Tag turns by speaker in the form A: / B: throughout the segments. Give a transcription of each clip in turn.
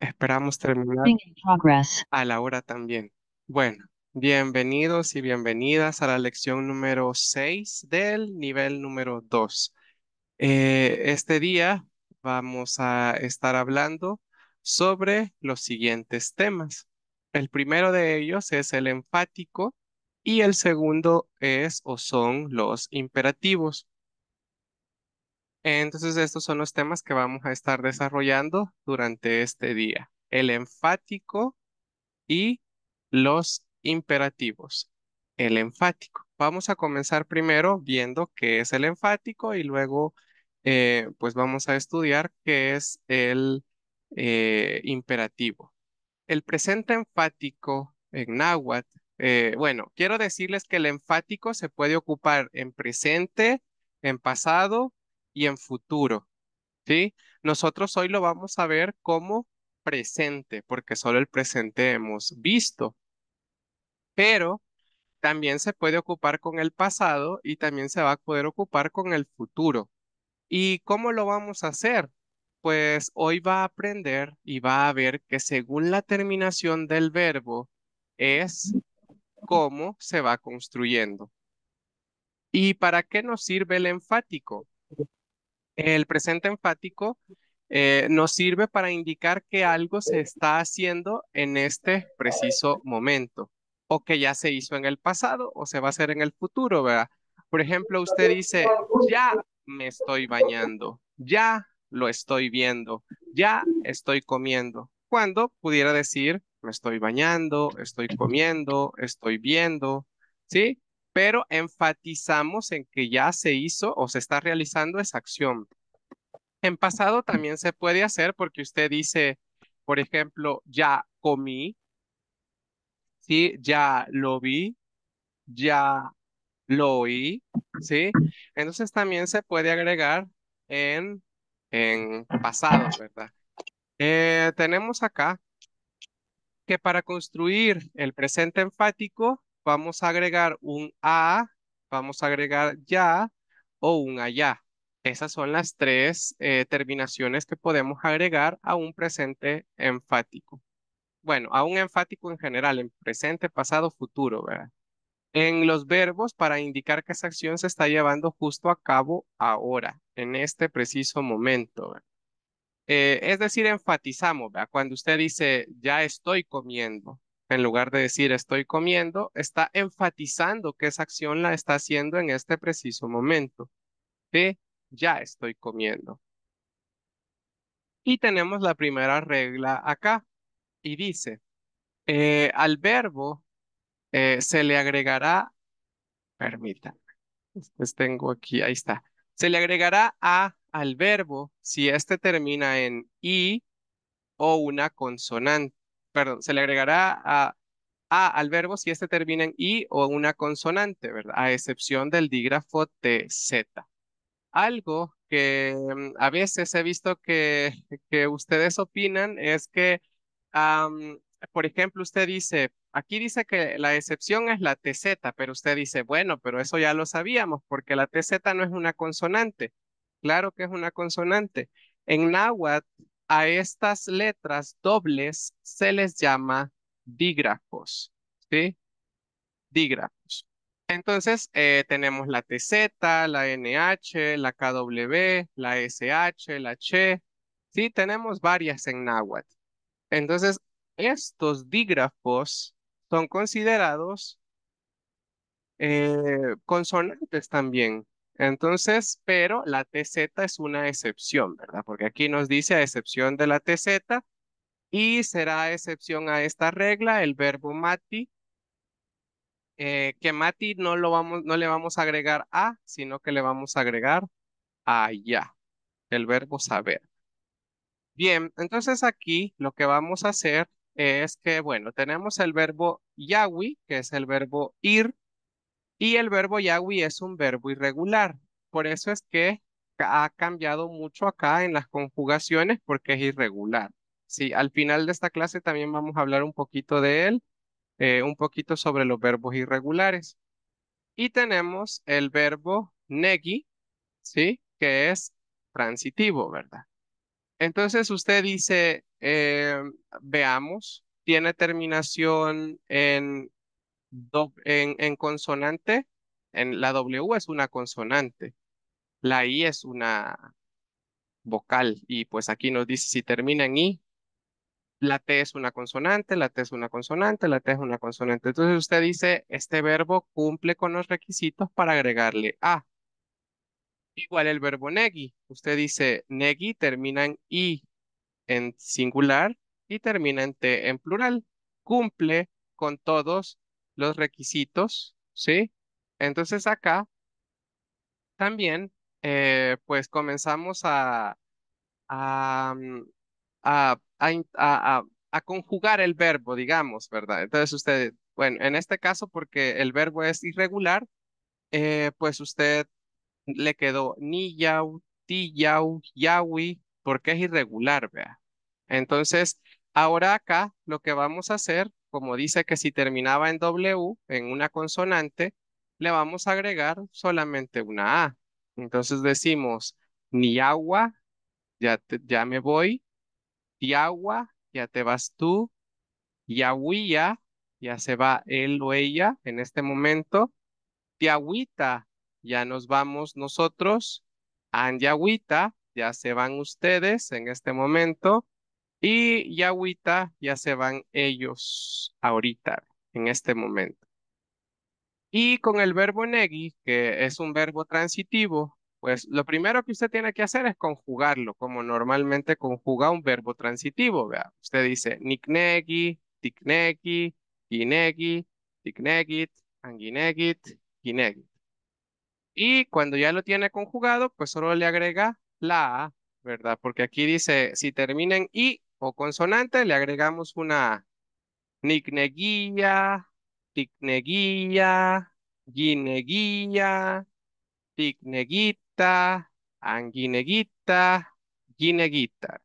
A: Esperamos terminar a la hora también. Bueno, bienvenidos y bienvenidas a la lección número 6 del nivel número 2. Eh, este día vamos a estar hablando sobre los siguientes temas. El primero de ellos es el enfático y el segundo es o son los imperativos. Entonces, estos son los temas que vamos a estar desarrollando durante este día. El enfático y los imperativos. El enfático. Vamos a comenzar primero viendo qué es el enfático y luego eh, pues vamos a estudiar qué es el eh, imperativo. El presente enfático en náhuatl, eh, bueno, quiero decirles que el enfático se puede ocupar en presente, en pasado en futuro. ¿Sí? Nosotros hoy lo vamos a ver como presente, porque solo el presente hemos visto. Pero también se puede ocupar con el pasado y también se va a poder ocupar con el futuro. ¿Y cómo lo vamos a hacer? Pues hoy va a aprender y va a ver que según la terminación del verbo es cómo se va construyendo. ¿Y para qué nos sirve el enfático? El presente enfático eh, nos sirve para indicar que algo se está haciendo en este preciso momento o que ya se hizo en el pasado o se va a hacer en el futuro, ¿verdad? Por ejemplo, usted dice, ya me estoy bañando, ya lo estoy viendo, ya estoy comiendo. Cuando pudiera decir, me estoy bañando, estoy comiendo, estoy viendo, ¿sí? pero enfatizamos en que ya se hizo o se está realizando esa acción. En pasado también se puede hacer porque usted dice, por ejemplo, ya comí, ¿sí? ya lo vi, ya lo oí, ¿sí? Entonces también se puede agregar en, pasado, ¿verdad? Eh, tenemos acá que para construir el presente enfático vamos a agregar un a, vamos a agregar ya o un allá. Esas son las tres eh, terminaciones que podemos agregar a un presente enfático. Bueno, a un enfático en general, en presente, pasado, futuro, ¿verdad? En los verbos, para indicar que esa acción se está llevando justo a cabo ahora, en este preciso momento. Eh, es decir, enfatizamos, ¿verdad? Cuando usted dice, ya estoy comiendo, en lugar de decir estoy comiendo, está enfatizando que esa acción la está haciendo en este preciso momento. De ya estoy comiendo. Y tenemos la primera regla acá y dice, eh, al verbo eh, se le agregará, permítanme, les pues tengo aquí, ahí está, se le agregará a al verbo si este termina en i o una consonante perdón, se le agregará a, a al verbo si este termina en i o una consonante, ¿verdad? A excepción del dígrafo tz. Algo que mm, a veces he visto que, que ustedes opinan es que, por ejemplo, usted dice, aquí dice que la excepción es la tz, pero usted dice, bueno, pero eso ya lo sabíamos porque la tz no es una consonante. Claro que es una consonante. En náhuatl, a estas letras dobles se les llama dígrafos, ¿sí? Dígrafos. Entonces, eh, tenemos la TZ, la NH, la KW, la SH, la CH. Sí, tenemos varias en náhuatl. Entonces, estos dígrafos son considerados eh, consonantes también. Entonces, pero la TZ es una excepción, ¿verdad? Porque aquí nos dice a excepción de la TZ y será excepción a esta regla el verbo mati, eh, que mati no, lo vamos, no le vamos a agregar a, sino que le vamos a agregar ya, el verbo saber. Bien, entonces aquí lo que vamos a hacer es que, bueno, tenemos el verbo yawi, que es el verbo ir, y el verbo yawi es un verbo irregular. Por eso es que ha cambiado mucho acá en las conjugaciones porque es irregular. Sí, al final de esta clase también vamos a hablar un poquito de él, eh, un poquito sobre los verbos irregulares. Y tenemos el verbo negi, ¿sí? Que es transitivo, ¿verdad? Entonces usted dice, eh, veamos, tiene terminación en en, consonante, en la W es una consonante, la I es una vocal y pues aquí nos dice si termina en I, la T es una consonante, la T es una consonante, la T es una consonante. Entonces usted dice, este verbo cumple con los requisitos para agregarle A. Igual el verbo negi. Usted dice, negi termina en I en singular y termina en T en plural. Cumple con todos los requisitos, ¿sí? Entonces acá también eh, pues comenzamos mm, a, a, a, conjugar el verbo, digamos, ¿verdad? Entonces usted, bueno, en este caso porque el verbo es irregular, eh, pues usted le quedó ni yau, ti yau, yawi, porque es irregular, vea. Entonces, ahora acá lo que vamos a hacer como dice que si terminaba en W, en una consonante, le vamos a agregar solamente una A. Entonces decimos, ni agua, ya, ya me voy, tiagua agua, ya te vas tú, yahuía, ya se va él o ella en este momento, tiagüita, ya nos vamos nosotros, agüita ya se van ustedes en este momento, y ya ya se van ellos ahorita, en este momento. Y con el verbo negi, que es un verbo transitivo, pues lo primero que usted tiene que hacer es conjugarlo, como normalmente conjuga un verbo transitivo, vea. Usted dice niknegi, tiknegi, ginegi, anginegit, Y cuando ya lo tiene conjugado, pues solo le agrega la ¿verdad? Porque aquí dice, si termina en i, o consonante, le agregamos una nicneguía, ticneguía, guineguía, ticneguita, anguineguita, guineguita.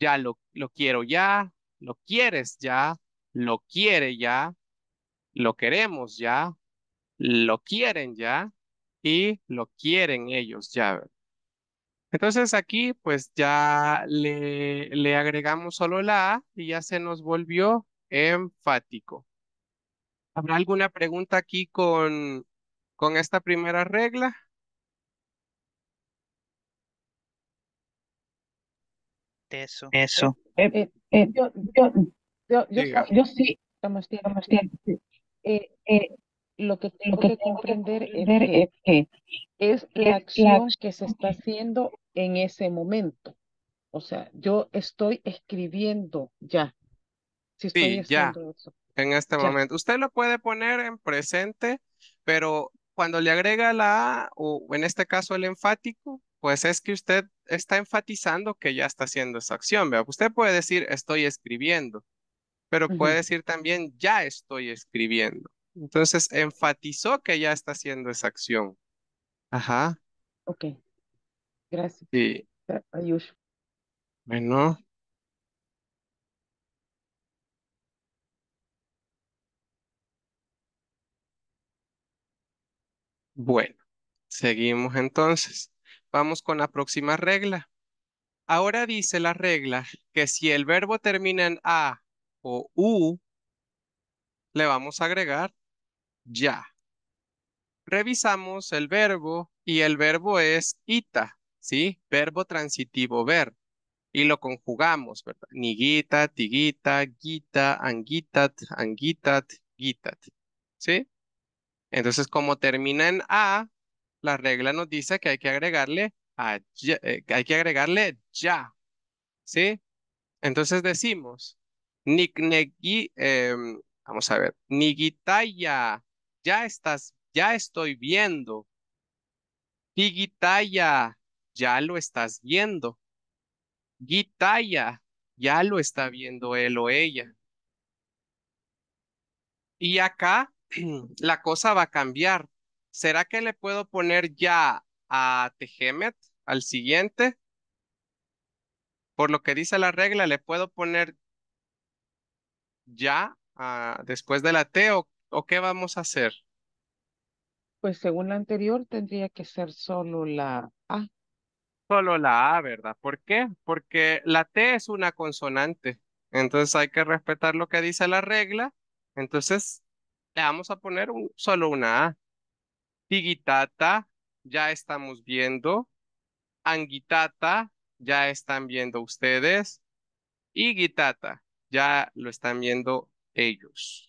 A: Ya lo, lo quiero ya, lo quieres ya, lo quiere ya, lo queremos ya, lo quieren ya y lo quieren ellos ya. Entonces aquí pues ya le, agregamos solo la A y ya se nos volvió enfático. ¿Habrá alguna pregunta aquí con, con esta primera regla?
B: Eso. Eso. Eh,
A: eh,
C: eh, yo, sí, lo que tengo que, comprender, es que, es, la acción que se está haciendo en ese momento. O sea, yo estoy escribiendo ya. sí, ya.
A: En este momento. Usted lo puede poner en presente, pero cuando le agrega la A, o en este caso el enfático, pues es que usted está enfatizando que ya está haciendo esa acción. Usted puede decir estoy escribiendo, pero puede decir también ya estoy escribiendo. Entonces enfatizó que ya está haciendo esa acción. Ajá. Ok. Gracias. Sí. Ayush. Bueno. Bueno, seguimos entonces. Vamos con la próxima regla. Ahora dice la regla que si el verbo termina en A o U, le vamos a agregar ya. Revisamos el verbo y el verbo es ita, ¿sí? Verbo transitivo ver. Y lo conjugamos, ¿verdad? Niguita, tiguita, guita, anguitat, anguitat, guitat, ¿sí? Entonces, como termina en a, la regla nos dice que hay que agregarle ya, eh, hay que agregarle ya, ¿sí? Entonces decimos, em, vamos a ver, nigitaya ya estás, ya estoy viendo. Tigitaya, ya lo estás viendo. Gitaya, ya lo está viendo él o ella. Y acá la cosa va a cambiar. ¿Será que le puedo poner ya a Tejemet, al siguiente? Por lo que dice la regla, le puedo poner ya ah, después del ateo o qué vamos a hacer?
C: Pues según la anterior tendría que ser solo la A.
A: Solo la A, ¿verdad? ¿Por qué? Porque la T es una consonante. Entonces hay que respetar lo que dice la regla. Entonces le vamos a poner un, solo una A. Tigitata, ya estamos viendo. Angitata, ya están viendo ustedes. Y guitata, ya lo están viendo ellos.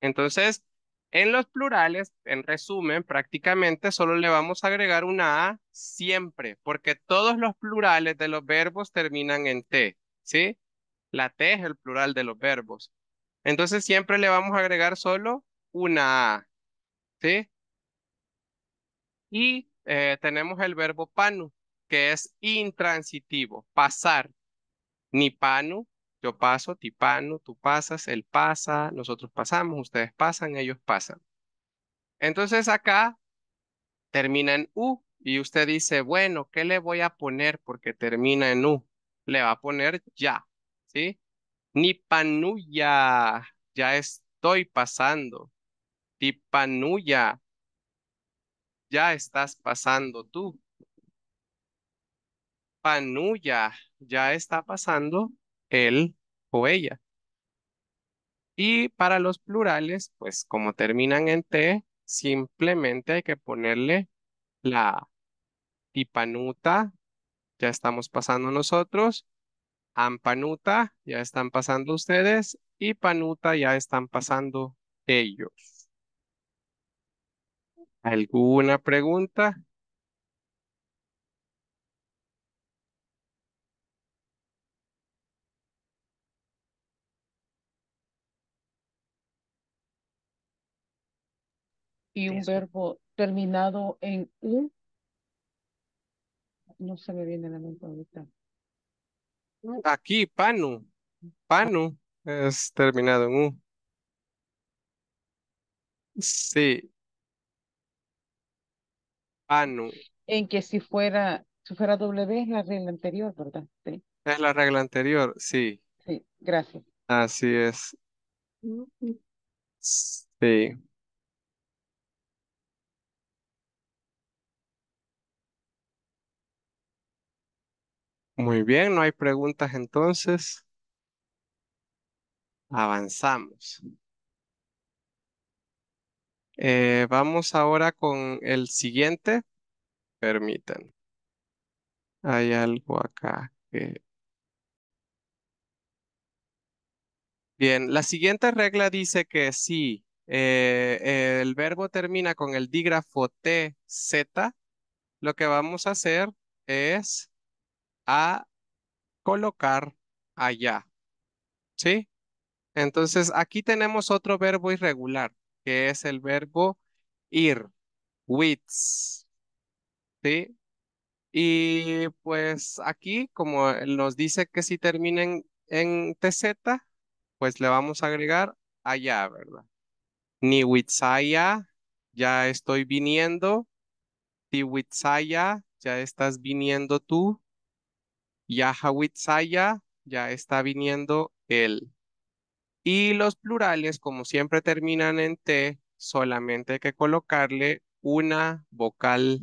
A: Entonces, en los plurales, en resumen, prácticamente solo le vamos a agregar una A siempre, porque todos los plurales de los verbos terminan en T, ¿sí? La T es el plural de los verbos. Entonces siempre le vamos a agregar solo una A, ¿sí? Y eh, tenemos el verbo panu, que es intransitivo, pasar. Ni panu, yo paso, Tipano, tú pasas, él pasa, nosotros pasamos, ustedes pasan, ellos pasan. Entonces acá termina en U y usted dice, bueno, ¿qué le voy a poner porque termina en U? Le va a poner ya, ¿sí? Ni Nipanuya, ya estoy pasando. Tipanuya, ya estás pasando tú. Panuya, ya está pasando él o ella. Y para los plurales, pues como terminan en T, simplemente hay que ponerle la tipanuta, ya estamos pasando nosotros, ampanuta, ya están pasando ustedes, y panuta, ya están pasando ellos. ¿Alguna pregunta?
C: y un verbo terminado en U. No se me viene la mente ahorita.
A: Aquí, pano. Pano es terminado en U. Sí. Pano.
C: En que si fuera, si fuera W es la regla anterior, ¿verdad? Sí.
A: Es la regla anterior, sí. Sí, gracias. Así es. Sí. Muy bien, no hay preguntas entonces. Avanzamos. Eh, vamos ahora con el siguiente. Permitan. Hay algo acá que... Bien, la siguiente regla dice que si eh, el verbo termina con el dígrafo TZ, lo que vamos a hacer es a colocar allá. ¿Sí? Entonces, aquí tenemos otro verbo irregular, que es el verbo ir, with. ¿Sí? Y pues aquí, como nos dice que si terminen en TZ, pues le vamos a agregar allá, ¿verdad? Ni witsaya, ya estoy viniendo. Ti witsaya, ya estás viniendo tú. Yahawitzaya, ya está viniendo él. Y los plurales, como siempre terminan en T, solamente hay que colocarle una vocal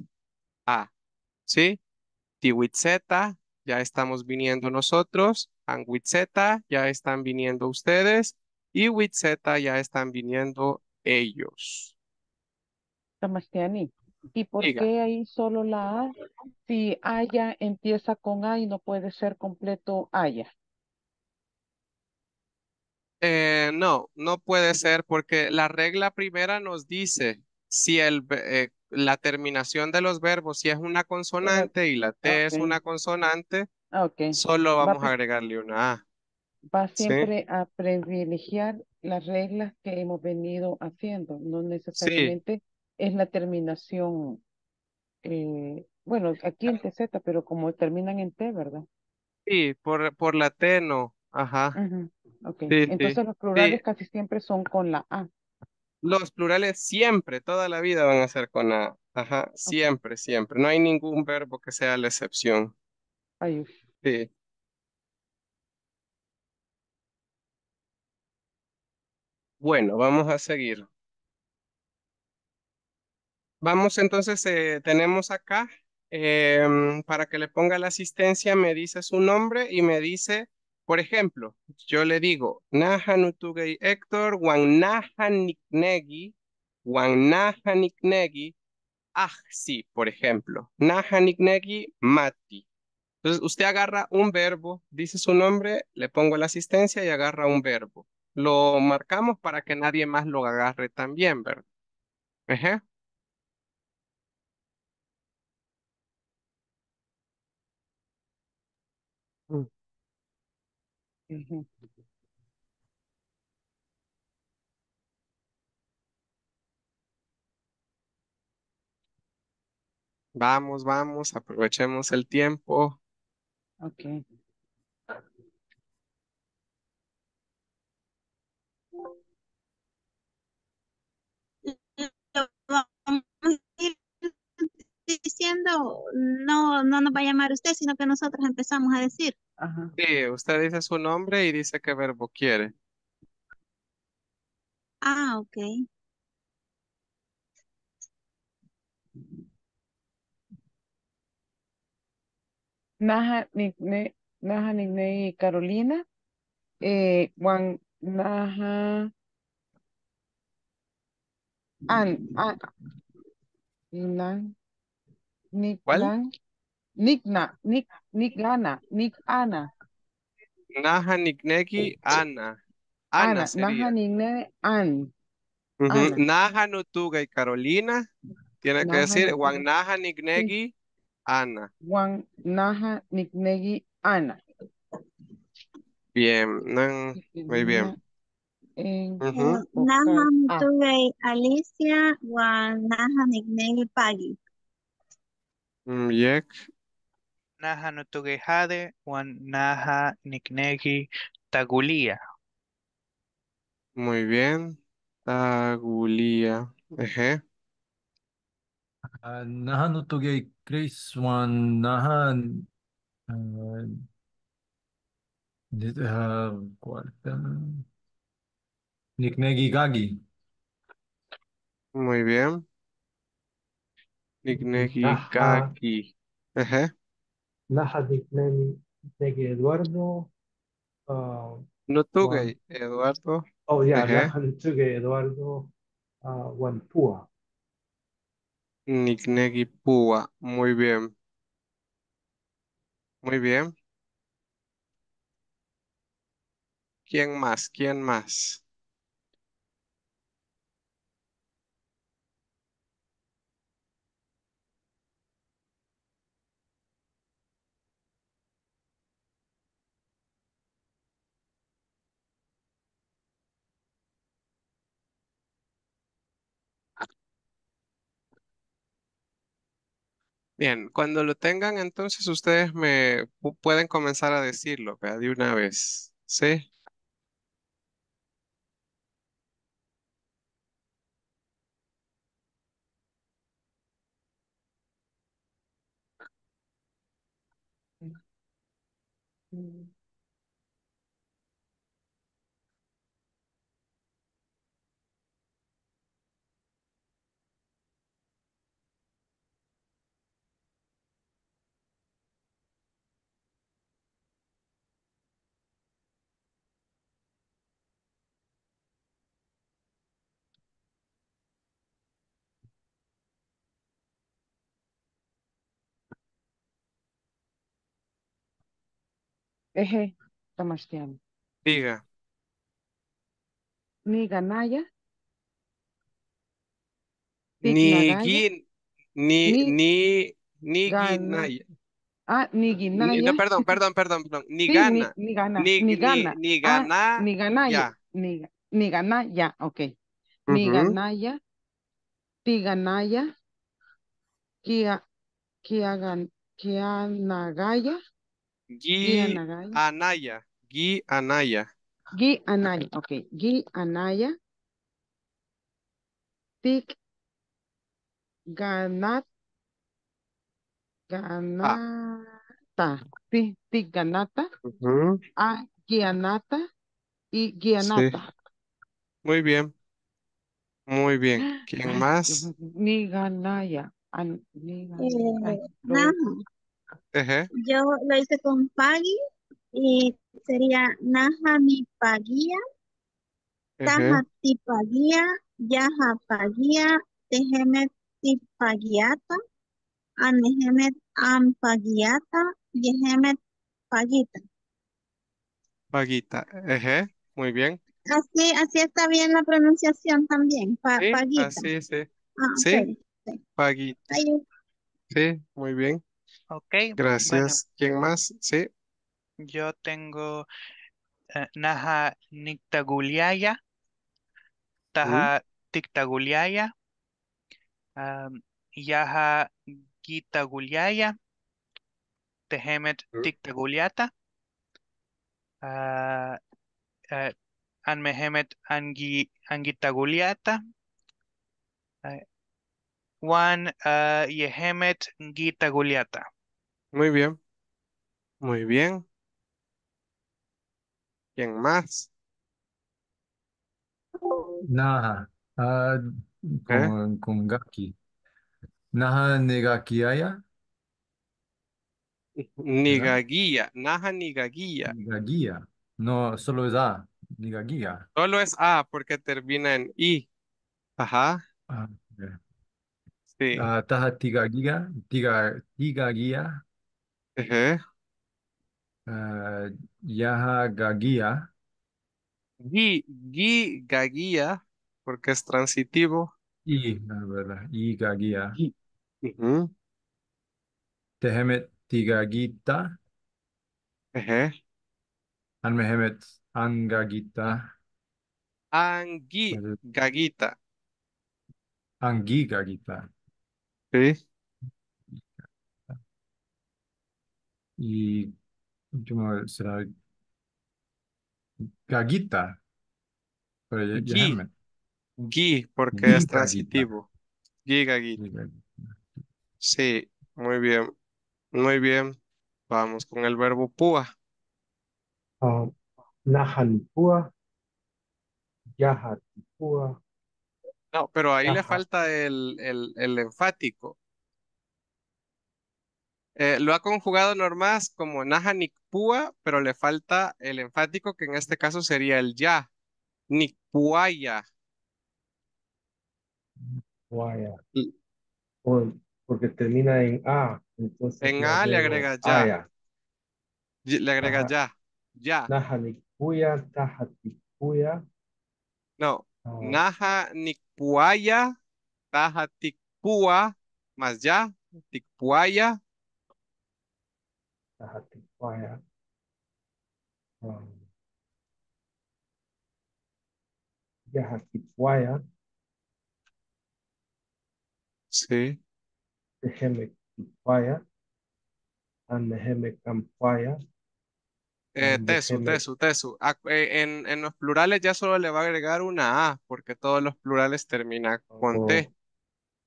A: A. ¿Sí? Tiwitzeta, ya estamos viniendo nosotros. Anguitzeta, ya están viniendo ustedes. Y Witzeta, ya están viniendo ellos. ¿Y por qué
C: ahí solo la A? Si haya empieza con A y no puede ser completo haya.
A: Eh, no, no puede ser porque la regla primera nos dice si el, eh, la terminación de los verbos, si es una consonante y la T es una consonante, okay. solo vamos a agregarle una A. Va
C: siempre a privilegiar las reglas que hemos venido haciendo, no necesariamente es la terminación, eh, bueno, aquí en TZ, pero como terminan en T, ¿verdad?
A: Sí, por, por la T no, ajá.
C: entonces los plurales casi siempre son con la A.
A: Los plurales siempre, toda la vida van a ser con A. Ajá, siempre, siempre. No hay ningún verbo que sea la excepción. Ay, sí. Bueno, vamos a seguir. Vamos entonces, eh, tenemos acá, em, para que le ponga la asistencia, me dice su nombre y me dice, por ejemplo, yo le digo, Nahanutugei Héctor, ah, sí por ejemplo, niknegi Mati. Entonces, usted agarra un verbo, dice su nombre, le pongo la asistencia y agarra un verbo. Lo marcamos para que nadie más lo agarre también, ¿verdad? Ajá. Vamos, vamos, aprovechemos el tiempo.
D: diciendo, no, no nos va a llamar usted, sino que nosotros empezamos a decir.
A: Sí, usted dice su nombre y dice qué verbo quiere.
D: Ah, ok.
C: Naja, Nigne, Naja, y Carolina. Eh, Juan, Naja. An, Nick ¿Cuál? Nik, Nick, Nick Ana, Nick Ana.
A: Naja Nikneki Ana. Ana, Naja
C: Nikne An.
A: Naja Nutuga y Carolina. Tiene que decir Juan Naja Niknegi, Ana.
C: Juan Naja Niknegi, Ana.
A: Bien, muy bien. Naja
C: ah. Nutugay Alicia,
B: Juan Naja Niknegi, Pagi. Mm, yek, Naha no toque jade, Juan Naha Nikneki Tagulia.
A: muy bien. Tagulia. eh ah, naja
E: naha no toge Chris Wan Naha uh, ah, dit- ah, Gagi.
A: Muy bien. Nignegi, Naja, Kaki. Ajá.
F: Naja Eduardo. Ah,
A: no tuve? Eduardo. oh, ya, Ajá. Naja Eduardo
F: uh, ah, Wampua.
A: Nignegi Pua, Muy bien. Muy bien. ¿Quién más? ¿Quién más? Bien, cuando lo tengan, entonces ustedes me pueden comenzar a decirlo, De una vez, ¿sí?
G: Mm.
C: Eje, Tamastián. Diga. Ni Ganaya.
A: Ni ni, ni, ni ganaya.
C: Ah, ni perdón, perdón,
A: perdón, perdón. Ni Gana. Ni, ni
C: Gana. Ni, ni Ni, ni ah, ni Ganaya. Ni, ni Ganaya, ok.
A: Uh -huh.
C: Ganaya. Nagaya.
A: Gui Anaya. Gui Anaya.
C: Gui Anaya, ok. Gui Anaya. Tik Ganat. Ah. Ganata. Tic Ganata.
G: Uh
A: -huh.
C: A y Guianata.
A: Muy bien. Muy bien. ¿Quién más?
C: Ni Ganaya. ni Ganaya. Eh,
D: yo lo hice con pagui y sería Najami Paguía, Taja Paguía, Yaja Paguía, Tejemet Tipagiata, Anejemet Ampagiata, Yejemet pagita
A: Paguita, Eje, muy bien.
D: Así, así está bien la pronunciación también, pa sí, Así,
A: sí. Ah, sí, Sí, muy bien.
B: Ok. Gracias.
A: ¿Quién más? Sí.
B: Yo tengo naha eh, Naja Nictaguliaya, Taja Tictaguliaya, um, Gitaguliaya, Tehemet Tictaguliata, ah, eh, Anmehemet Angi, Angitaguliata, eh, Juan ah, Yehemet Gita Guliata.
A: Muy bien. Muy bien. ¿Quién más?
E: Naha. Ah, con, Gaki. Naha Negakiaya. Nigaguía. Naha Nigaguía. Nigaguía. No, solo es A. Nigaguía.
A: Solo es A porque termina en I. Ajá. Ah, Sí. La
E: taja giga tiga, tigagía, giga ah, yaja gi, porque es transitivo. y, la verdad, y gagía. an Ujú. Tehemet tigagita, Ajá. anmehemet angagita,
A: Angui, gaguita.
E: angigagita. Y último será gaguita, pero porque es transitivo.
A: Gui, Gaguita. Sí, muy bien, muy bien. Vamos con el verbo púa.
F: Ah, Najalipúa, PUA
A: no, pero ahí le falta el, el, enfático. Eh, lo ha conjugado normas como Naja Nikpua, pero le falta el enfático, que en este caso sería el ya. Nikpuaya.
F: porque termina en A. Entonces en A le agrega ya.
A: le agrega ya.
F: Ya. Naja
A: No, Oh. Naja Nicpuaya, Taja Ticpua, más ya, Ticpuaya.
F: Taja Ticuaya. Um, Yaja Ticuaya. Sí. Ticuaya. Ticpuaya. Aneheme Campaya.
A: Eh, tesu, tesu, tesu. Eh, en, los plurales ya solo le va a agregar una A, porque todos los plurales terminan con T. Oh.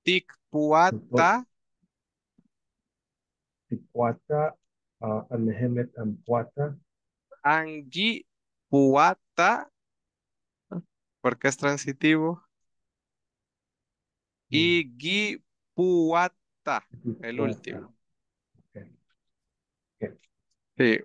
A: Tikpuata. Tikpuata,
F: uh, ah, anhemet Ampuata.
A: Angi Puata, porque es transitivo. Mm. Puata, el último. Sí.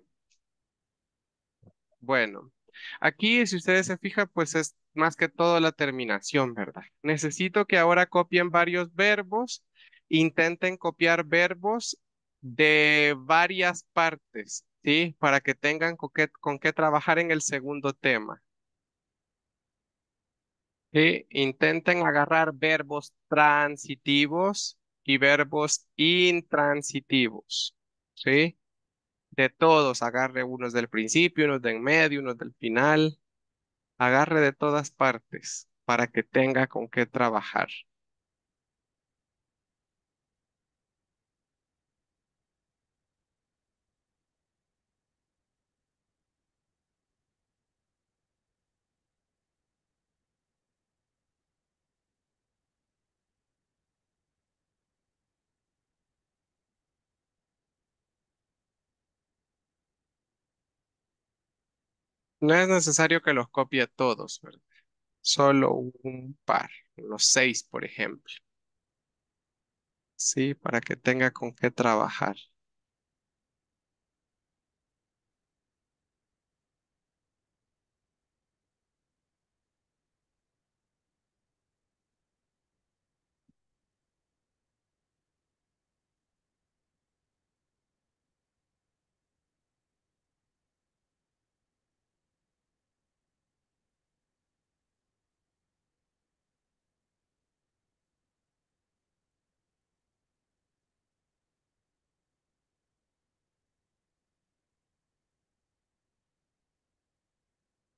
A: Bueno, aquí si ustedes se fijan, pues es más que todo la terminación, ¿verdad? Necesito que ahora copien varios verbos, intenten copiar verbos de varias partes, ¿sí? Para que tengan con qué, trabajar en el segundo tema. ¿Sí? Intenten agarrar verbos transitivos y verbos intransitivos, ¿sí? de todos, agarre unos del principio, unos del medio, unos del final, agarre de todas partes para que tenga con qué trabajar. No es necesario que los copie todos, ¿verdad? Solo un par, los seis, por ejemplo. Sí, para que tenga con qué trabajar.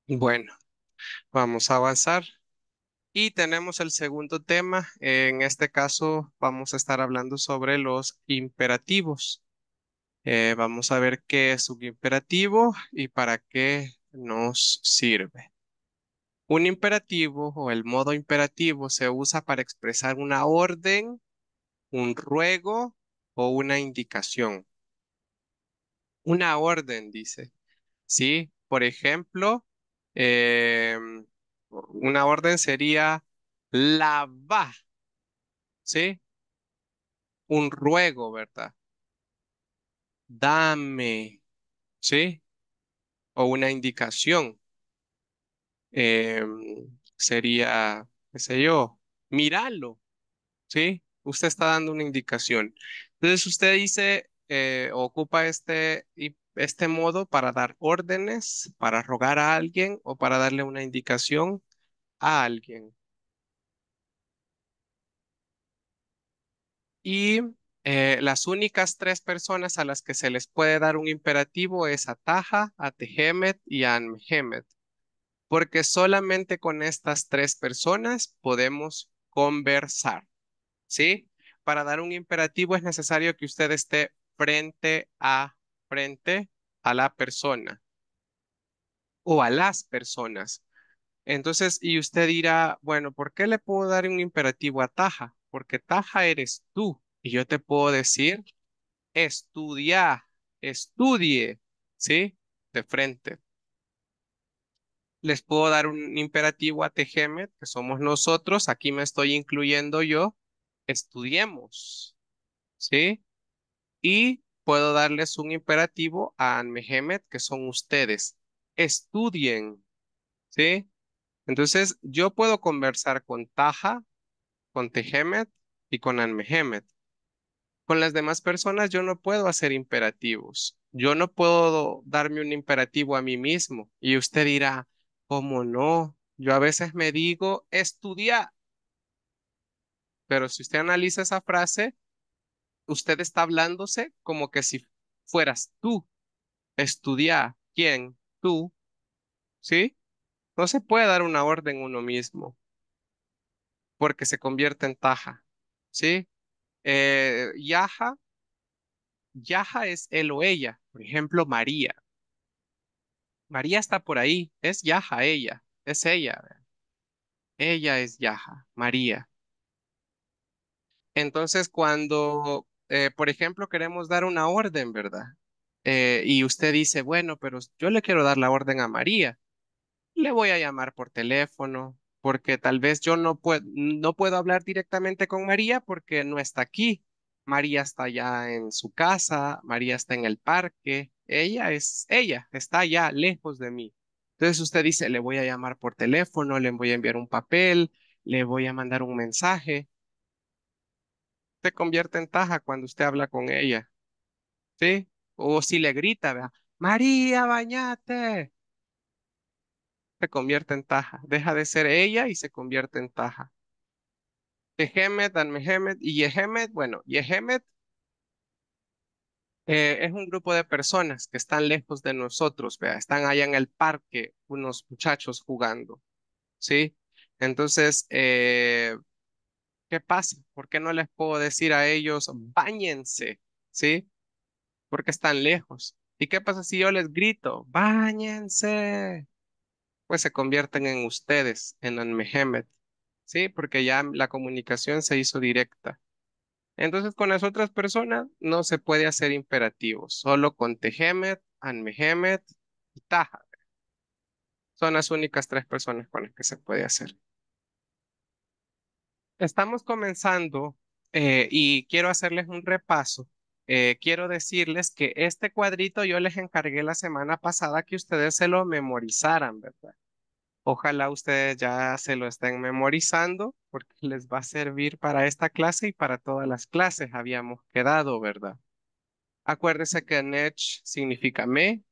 A: Bueno, vamos a avanzar. Y tenemos el segundo tema. En este caso vamos a estar hablando sobre los imperativos. Eh, vamos a ver qué es un imperativo y para qué nos sirve. Un imperativo o el modo imperativo se usa para expresar una orden, un ruego o una indicación. Una orden, dice. ¿Sí? Por ejemplo, eh, una orden sería la ¿sí? Un ruego, ¿verdad? Dame, ¿sí? O una indicación. Em, sería, qué sé yo, míralo, ¿sí? Usted está dando una indicación. Entonces usted dice, eh, ocupa este este modo para dar órdenes, para rogar a alguien o para darle una indicación a alguien. Y eh, las únicas tres personas a las que se les puede dar un imperativo es a Taha, a Tehemet y a porque solamente con estas tres personas podemos conversar, ¿sí? Para dar un imperativo es necesario que usted esté frente a frente a la persona o a las personas. Entonces, y usted dirá, bueno, ¿por qué le puedo dar un imperativo a Taja? Porque Taja eres tú. Y yo te puedo decir, estudia, estudie, ¿sí? De frente. Les puedo dar un imperativo a Tejemet, que somos nosotros, aquí me estoy incluyendo yo, estudiemos, ¿sí? Y puedo darles un imperativo a Anmehemet, que son ustedes. Estudien, ¿sí? Entonces, yo puedo conversar con Taja, con Tehemet y con Anmehemet. Con las demás personas yo no puedo hacer imperativos. Yo no puedo darme un imperativo a mí mismo. Y usted dirá, ¿cómo no? Yo a veces me digo, estudiar. Pero si usted analiza esa frase, usted está hablándose como que si fueras tú, estudiar, quién, tú, ¿sí? No se puede dar una orden uno mismo, porque se convierte en taja, ¿sí? Eh, yaja, yaja es él o ella, por ejemplo, María. María está por ahí, es yaja ella, es ella. Ella es yaja, María. Entonces, cuando, eh, por ejemplo, queremos dar una orden, ¿verdad? Eh, y usted dice, bueno, pero yo le quiero dar la orden a María. Le voy a llamar por teléfono, porque tal vez yo no, puedo hablar directamente con María porque no está aquí. María está ya en su casa, María está en el parque, ella es ella, está ya lejos de mí. Entonces usted dice, le voy a llamar por teléfono, le voy a enviar un papel, le voy a mandar un mensaje convierte en taja cuando usted habla con ella. ¿Sí? O si le grita, ¿verdad?
C: María, bañate.
A: Se convierte en taja. Deja de ser ella y se convierte en taja. Tehemet, Anmehemet y Yehemet. Bueno, Yehemet eh, es un grupo de personas que están lejos de nosotros, ¿verdad? Están allá en el parque, unos muchachos jugando. ¿Sí? Entonces, eh, ¿Qué pasa? ¿Por qué no les puedo decir a ellos, báñense? ¿Sí? Porque están lejos. ¿Y qué pasa si yo les grito, báñense? Pues se convierten en ustedes, en Anmehemet. ¿Sí? Porque ya la comunicación se hizo directa. Entonces, con las otras personas no se puede hacer imperativo. solo con Tehemet, Anmehemet y Taha. Son las únicas tres personas con las que se puede hacer. Estamos comenzando eh, y quiero hacerles un repaso. Eh, quiero decirles que este cuadrito yo les encargué la semana pasada que ustedes se lo memorizaran, ¿verdad? Ojalá ustedes ya se lo estén memorizando porque les va a servir para esta clase y para todas las clases habíamos quedado, ¿verdad? Acuérdense que nech significa me,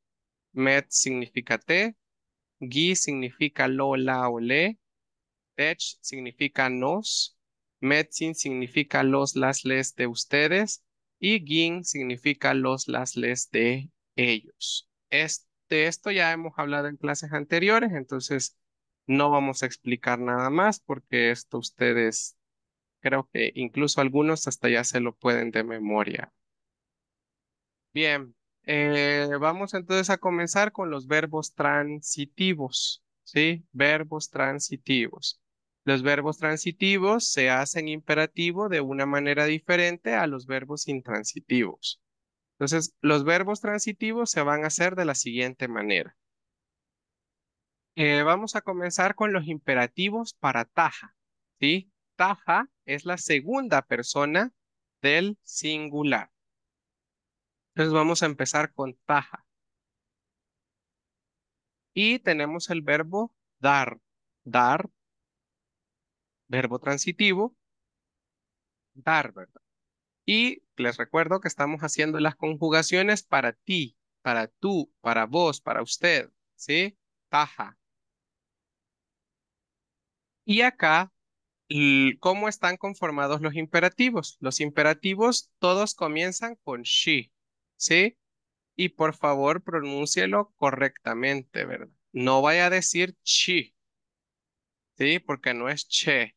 A: met significa te, gi significa lo, la o le, TECH significa nos, Metzin significa los, las, les de ustedes y Gin significa los, las, les de ellos. Este esto ya hemos hablado en clases anteriores, entonces no vamos a explicar nada más porque esto ustedes, creo que incluso algunos hasta ya se lo pueden de memoria. Bien, eh, vamos entonces a comenzar con los verbos transitivos, ¿sí? Verbos transitivos. Los verbos transitivos se hacen imperativo de una manera diferente a los verbos intransitivos. Entonces, los verbos transitivos se van a hacer de la siguiente manera. Eh, vamos a comenzar con los imperativos para taja. ¿sí? Taja es la segunda persona del singular. Entonces vamos a empezar con taja. Y tenemos el verbo dar. Dar verbo transitivo, dar, ¿verdad? Y les recuerdo que estamos haciendo las conjugaciones para ti, para tú, para vos, para usted, ¿sí? Taja. Y acá, ¿cómo están conformados los imperativos? Los imperativos todos comienzan con she, ¿sí? Y por favor, pronúncielo correctamente, ¿verdad? No vaya a decir chi, ¿sí? Porque no es che,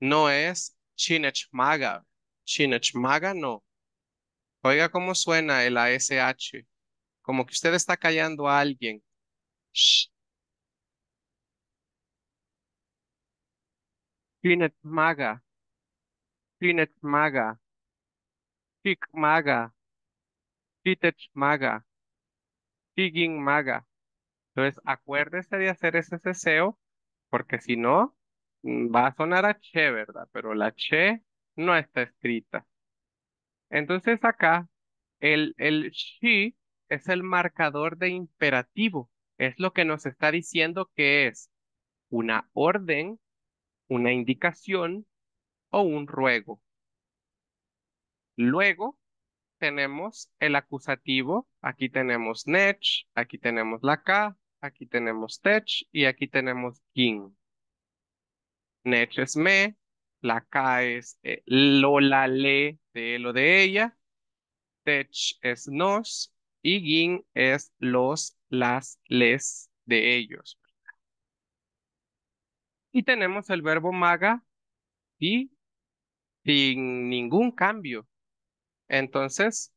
A: no es chinechmaga, maga no. Oiga cómo suena el ASH, como que usted está callando a alguien. chic maga chinechmaga, maga chitechmaga, maga Entonces, acuérdese de hacer ese seseo porque si no, mm, va a sonar a che, ¿verdad? Pero la che no está escrita. Entonces acá, el, el she es el marcador de imperativo. Es lo que nos está diciendo que es una orden, una indicación o un ruego. Luego tenemos el acusativo. Aquí tenemos nech, aquí tenemos la k, Aquí tenemos tech y aquí tenemos gin. Nech es me, la K es eh, lo, la, le, de lo de ella. Tech es nos y gin es los, las, les de ellos. Y tenemos el verbo maga y sin ningún cambio. Entonces,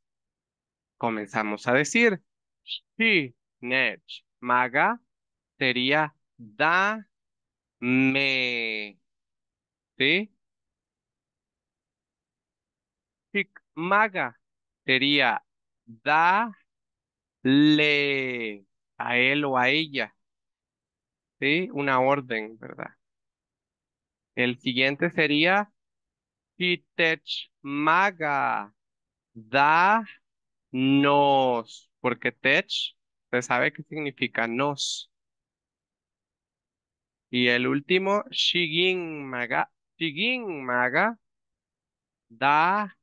A: comenzamos a decir, she, nech, maga sería me, ¿Sí? maga sería da le a él o a ella. ¿Sí? Una orden, ¿verdad? El siguiente sería tech maga. Da nos. Porque tech ¿Usted sabe qué significa nos? Y el último, shigin maga, maga, da,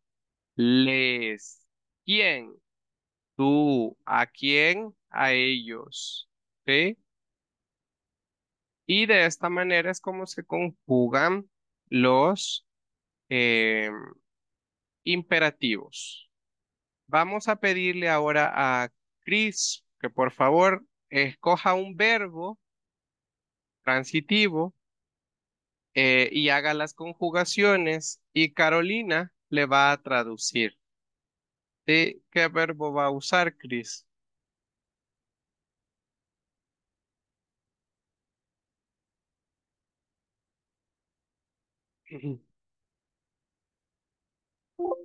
A: les, quién, tú, a quién, a ellos, ¿sí? Y de esta manera es como se conjugan los eh, imperativos. Vamos a pedirle ahora a Chris por favor escoja un verbo transitivo eh, y haga las conjugaciones y Carolina le va a traducir. ¿Qué verbo va a usar, Cris?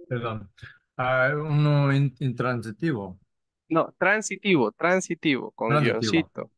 E: Perdón. Ah, uno intransitivo.
A: No, transitivo,
E: transitivo, con guioncito.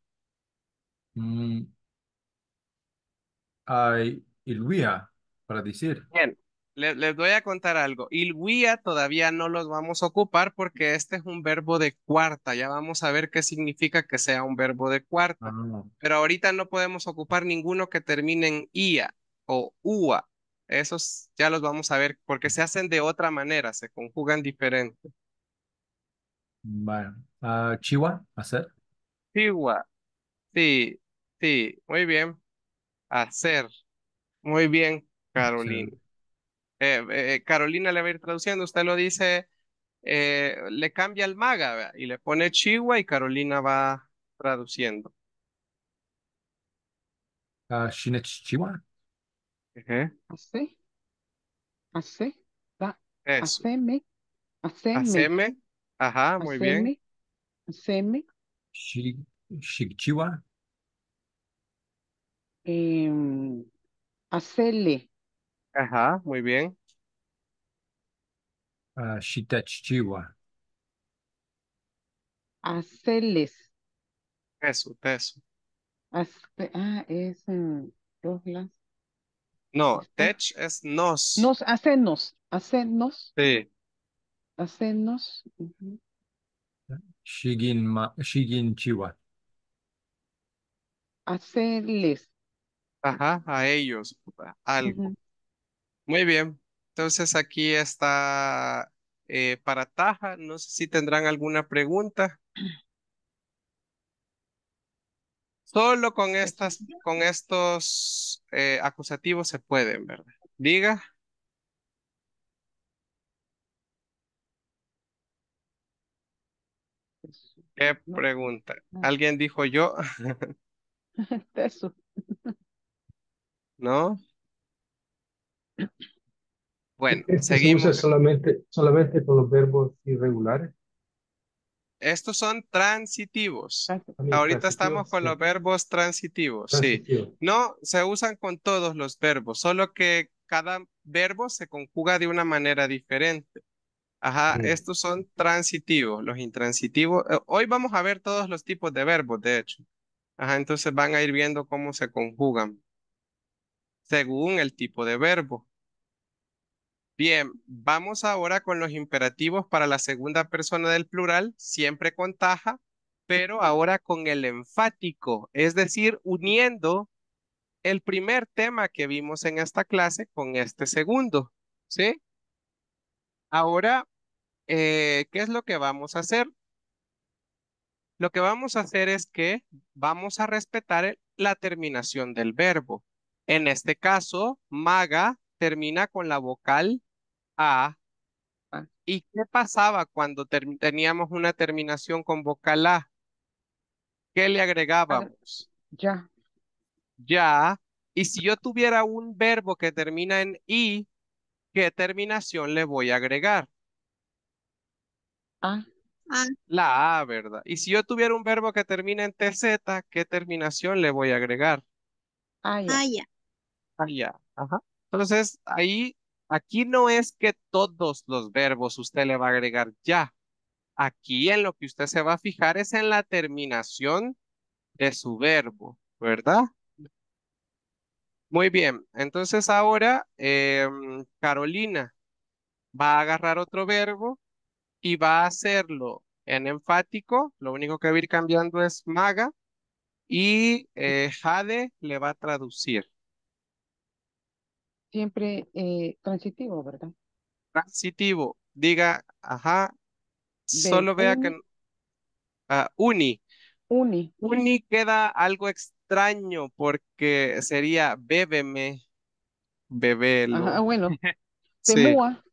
E: hay mm. para decir.
A: Bien, les voy a contar algo. Ilguía todavía no los vamos a ocupar porque este es un verbo de cuarta. Ya vamos a ver qué significa que sea un verbo de cuarta. Ah. Pero ahorita no podemos ocupar ninguno que termine en IA o UA. Esos ya los vamos a ver porque se hacen de otra manera, se conjugan diferente.
E: Bueno, Chihuahua, hacer.
A: Chihuahua. Sí, sí, muy bien. Hacer. Muy bien, Carolina. Eh, eh, eh, Carolina le va a ir traduciendo. Usted lo dice, le cambia el maga y le pone Chihuahua y Carolina va traduciendo.
E: Chihuahua. Hace. Hace.
C: Haceme. Haceme.
E: Ajá, muy bien. Asemi. haceme, shig Shichiwa,
C: em, Ajá, muy bien.
E: ah, Shitachichiwa,
C: haceles,
A: Eso, eso.
C: hace- ah, es mm, dos las,
A: No, tech es nos.
C: nos, hacenos, hacenos, Sí. Hacernos.
E: Shigin, ma,
A: Hacerles. Ajá, a ellos, algo. Muy bien. Entonces aquí está eh, para Taja. No sé si tendrán alguna pregunta. Solo con estas, con estos eh, acusativos se pueden, ¿verdad? Diga. ¿Qué pregunta? ¿Alguien dijo yo? Eso. ¿No? Bueno, seguimos. Se
F: solamente, solamente con los verbos irregulares.
A: Estos son transitivos. Ah, Ahorita estamos con los verbos transitivos, sí. No, se usan con todos los verbos, solo que cada verbo se conjuga de una manera diferente. Ajá, estos son transitivos, los intransitivos. Eh, hoy vamos a ver todos los tipos de verbos, de hecho. Ajá, entonces van a ir viendo cómo se conjugan según el tipo de verbo. Bien, vamos ahora con los imperativos para la segunda persona del plural, siempre con taja, pero ahora con el enfático, es decir, uniendo el primer tema que vimos en esta clase con este segundo, ¿sí? Ahora eh, ¿qué es lo que vamos a hacer? Lo que vamos a hacer es que vamos a respetar la terminación del verbo. En este caso, maga termina con la vocal A. ¿Y qué pasaba cuando teníamos una terminación con vocal A? ¿Qué le ah, agregábamos? Ya. Ya. Y si yo tuviera un verbo que termina en I, ¿qué terminación le voy a agregar? Ah. Ah. La A, ¿verdad? Y si yo tuviera un verbo que termina en TZ, ¿qué terminación le voy a agregar? Aya. Ah, Aya. Entonces, ahí, aquí no es que todos los verbos usted le va a agregar ya. Aquí en lo que usted se va a fijar es en la terminación de su verbo, ¿verdad? Muy bien, entonces ahora em, Carolina va a agarrar otro verbo y va a hacerlo en enfático, lo único que va a ir cambiando es maga y eh, Jade le va a traducir.
C: Siempre eh, transitivo,
A: ¿verdad? Transitivo, diga, ajá, solo vea que... Ah, uni. Uni. Uni queda algo extraño porque sería bébeme, bebelo. ah bueno,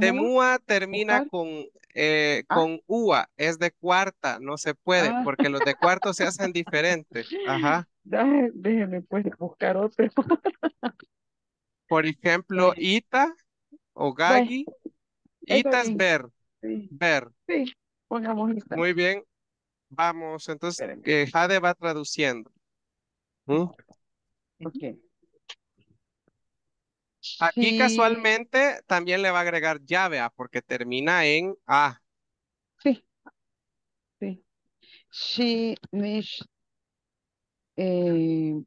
A: Temúa termina con, eh, ah. UA, es de cuarta, no se puede, ah. porque los de cuarto se hacen diferentes. Ajá.
C: déjeme pues buscar otro.
A: Por ejemplo, eh. Ita pues, o Gagi. Ita es ver. Ver. Sí, pongamos Ita. Muy bien. Vamos, entonces Jade va traduciendo. ¿Mm? Ok. Aquí casualmente también le va a agregar llave A porque termina en A. Sí.
C: Sí. She eh,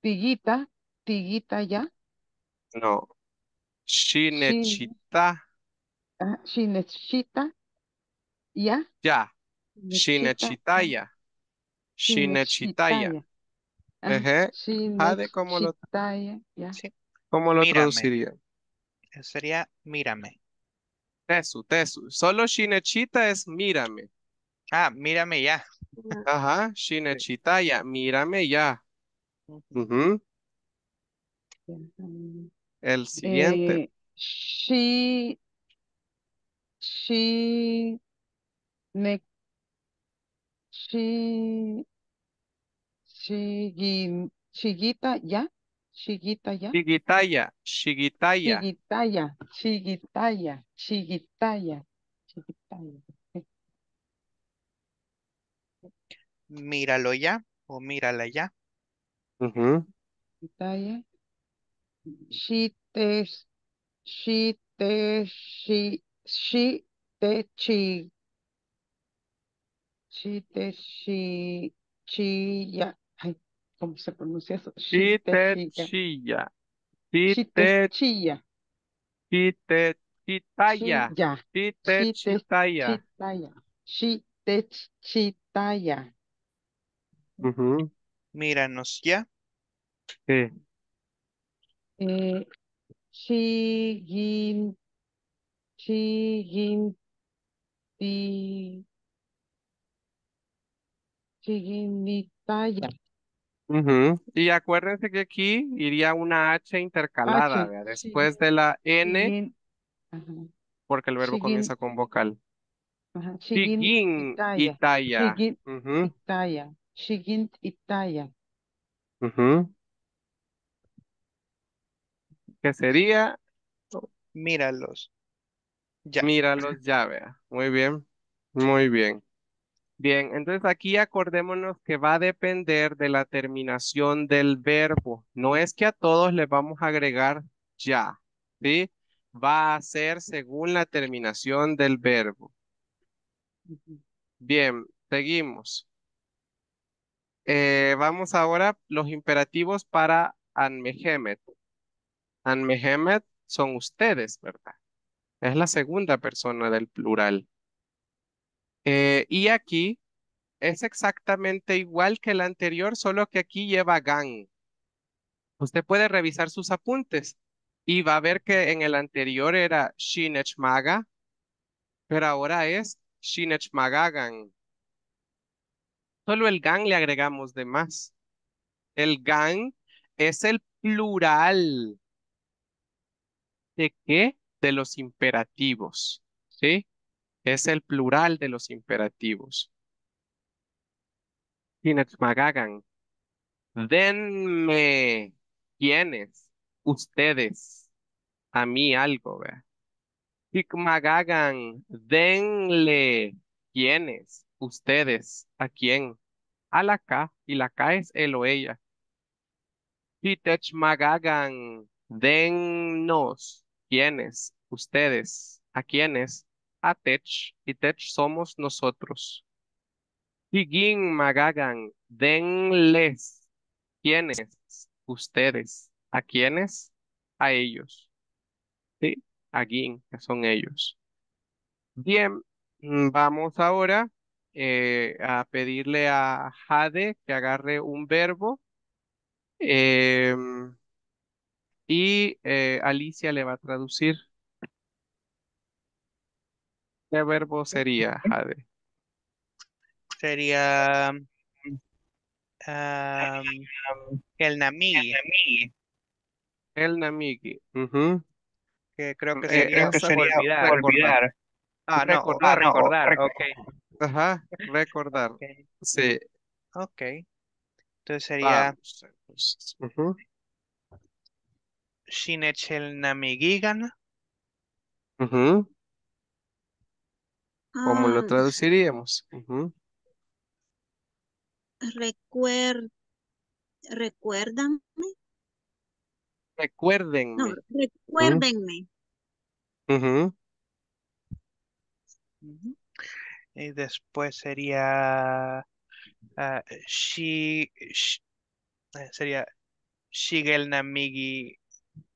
C: tiguita, tiguita ya.
A: No. She necesita.
C: Ah, ya.
A: Ya. She ya. ya. ¿cómo lo, lo traduciría? Eh, sería mírame. Tesu, tesu. Solo Shinechita es mírame. Ah, mírame ya. Ajá, Shinechita ya, mírame ya. El siguiente.
C: Eh, she, ne, Shigi, Shigita ya. ya Shigitaya.
A: Shigitaya. Shigitaya.
C: Shigitaya. Shigitaya. Shigitaya.
B: Míralo ya o mírala ya. Uh -huh. Shigitaya. Shite. Shite.
C: Shi. Shite. Chi. Shite. Chi. ya ¿Cómo se pronuncia eso? Chitechilla.
A: Chitechilla. Chitechitaya. Chitechitaya.
C: Chitechitaya.
B: Míranos ya. Sí.
C: Eh, Chigin. Chigin. Chiginitaya.
A: Y acuérdense que aquí iría una H intercalada, Después de la N, porque el verbo comienza con vocal. ajá, Que sería, Míralos. Ya. míralos ya, vea. Muy bien, muy bien. Bien, entonces aquí acordémonos que va a depender de la terminación del verbo. No es que a todos les vamos a agregar ya, ¿sí? Va a ser según la terminación del verbo. Bien, seguimos. Eh, vamos ahora los imperativos para Anmehemet. Anmehemet son ustedes, ¿verdad? Es la segunda persona del plural. Eh, y aquí es exactamente igual que el anterior, solo que aquí lleva GAN. Usted puede revisar sus apuntes y va a ver que en el anterior era Shinechmaga, pero ahora es GAN. Solo el GAN le agregamos de más. El GAN es el plural. ¿De qué? De los imperativos, ¿sí? Es el plural de los imperativos. magagan. Denme quienes, ustedes, a mí algo, ¿verdad? Magagan, denle quienes, ustedes, a quién, a la K, y la K es él o ella. Pitech Magagan, dennos, quienes, ustedes, a quiénes a Tech, y Tech somos nosotros. Gin Magagan, denles. ¿Quiénes? Ustedes. ¿A quiénes? A ellos. ¿Sí? A Gin, que son ellos. Bien, vamos ahora eh, a pedirle a Jade que agarre un verbo. Em, y eh, Alicia le va a traducir. ¿Qué verbo sería, Jade?
B: Sería el namigi.
A: El namigi.
B: Que creo que mm, eh, sería, olvidar,
A: Ah, recordar, ah, recordar, ok. Ajá, recordar. Sí.
B: Ok. Entonces sería... Shin'ech el Shinechel gigan.
A: ¿Cómo lo ah, traduciríamos?
D: recuer... Recuérdame.
A: Recuérdenme.
B: recuérdenme. Y después sería ah, she, eh, sería Shigel Namigi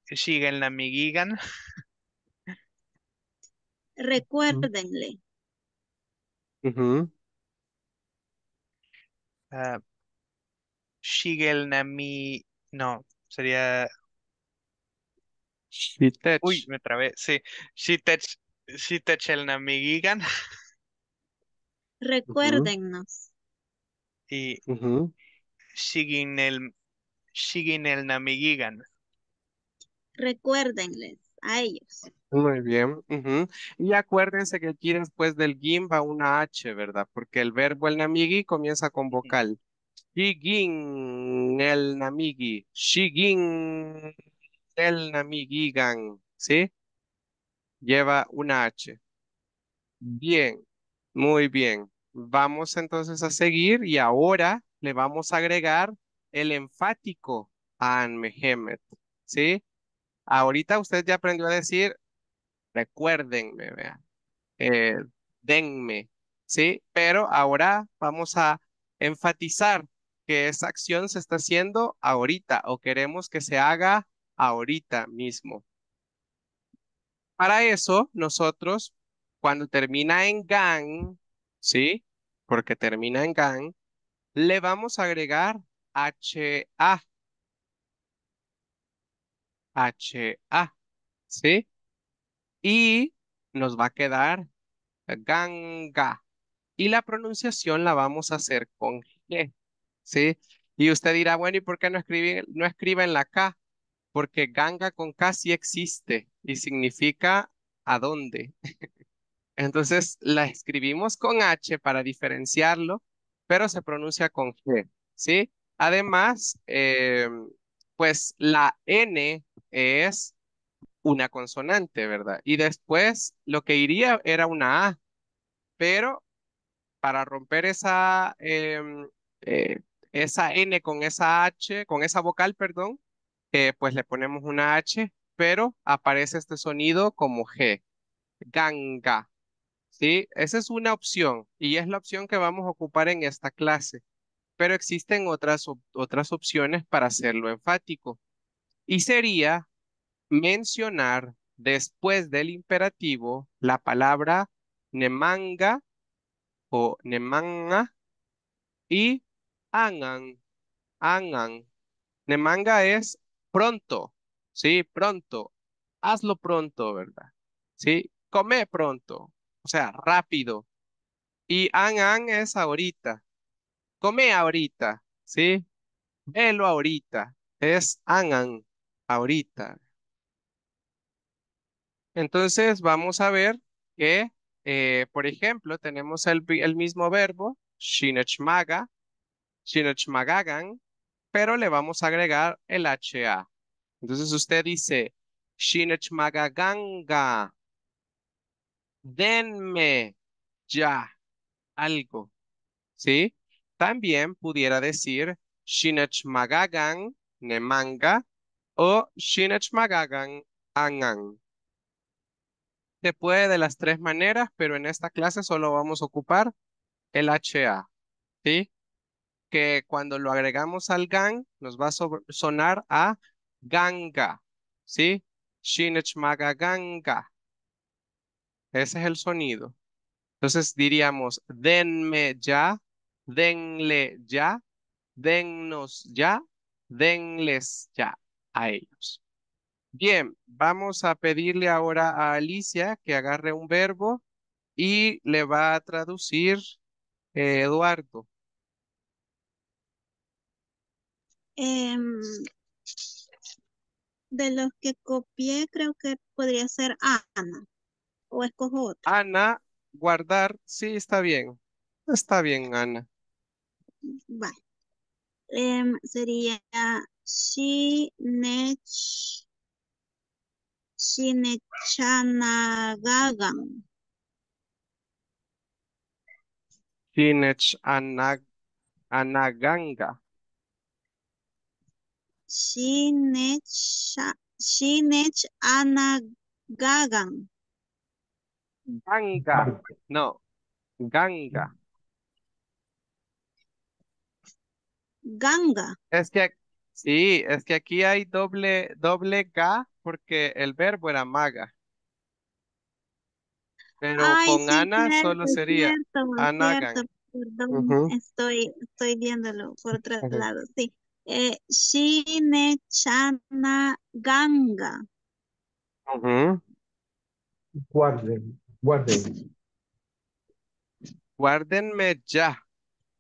B: Shigel Namigigan. Recuérdenle. Ah, Shigel Nami. No, sería. Uy, me trabé. Sí. Shitech. Shitech el Nami Gigan.
D: Recuérdennos.
B: Y mhm. el. Shigin el Nami Gigan.
D: Recuérdenles a ellos.
A: Muy bien. Y acuérdense que aquí después del gimba va una H, ¿verdad? Porque el verbo el namigi comienza con vocal. Shigin el namigi. Shigin el namigigan. ¿Sí? Lleva una H. Bien. Muy bien. Vamos entonces a seguir y ahora le vamos a agregar el enfático a Anmehemet. ¿Sí? Ahorita usted ya aprendió a decir, recuérdenme, vea, eh, denme, ¿sí? Pero ahora vamos a enfatizar que esa acción se está haciendo ahorita o queremos que se haga ahorita mismo. Para eso, nosotros, cuando termina en GAN, ¿sí? Porque termina en GAN, le vamos a agregar HA H-A, ¿sí? Y nos va a quedar ganga. Y la pronunciación la vamos a hacer con G, ¿sí? Y usted dirá, bueno, ¿y por qué no escribe no en la K? Porque ganga con K sí existe y significa a dónde. Entonces la escribimos con H para diferenciarlo, pero se pronuncia con G, ¿sí? Además, eh, pues la N es una consonante, ¿verdad? Y después lo que iría era una A, pero para romper esa, em, eh, esa N con esa H, con esa vocal, perdón, eh, pues le ponemos una H, pero aparece este sonido como G, ganga, ¿sí? Esa es una opción y es la opción que vamos a ocupar en esta clase pero existen otras, otras opciones para hacerlo enfático. Y sería mencionar después del imperativo la palabra nemanga o nemanga y angan, angan. Nemanga es pronto, ¿sí? Pronto. Hazlo pronto, ¿verdad? ¿Sí? Come pronto, o sea, rápido. Y angan es ahorita, Come ahorita, ¿sí? Velo ahorita. Es anan, ahorita. Entonces vamos a ver que, eh, por ejemplo, tenemos el, el mismo verbo, shinechmaga, shinechmagagan, pero le vamos a agregar el HA. Entonces usted dice, shinechmagaganga, denme ya algo, ¿sí? También pudiera decir Magagan Nemanga o Magagan Angan. Se puede de las tres maneras, pero en esta clase solo vamos a ocupar el HA, ¿sí? Que cuando lo agregamos al gang, nos va a sonar a Ganga, ¿sí? magaganga. Ese es el sonido. Entonces diríamos, denme ya denle ya, dennos ya, denles ya a ellos. Bien, vamos a pedirle ahora a Alicia que agarre un verbo y le va a traducir eh, Eduardo.
D: Em,
A: de los que copié, creo que podría ser Ana. O escojo otra. Ana, guardar, sí, está bien. Está bien, Ana. Vale. Em, sería
D: Sinech Sinechana
A: nech anag, Anaganga.
D: Shinech, Shinech Anagagan.
A: Ganga, no, Ganga.
D: Ganga.
A: Es que, sí, es que aquí hay doble, doble ga porque el verbo era maga. Pero con Ana solo sería
D: Perdón, estoy, estoy viéndolo por otro lado, sí. Eh, Shine Chana Ganga.
A: Guarden, guarden. guardenme ya.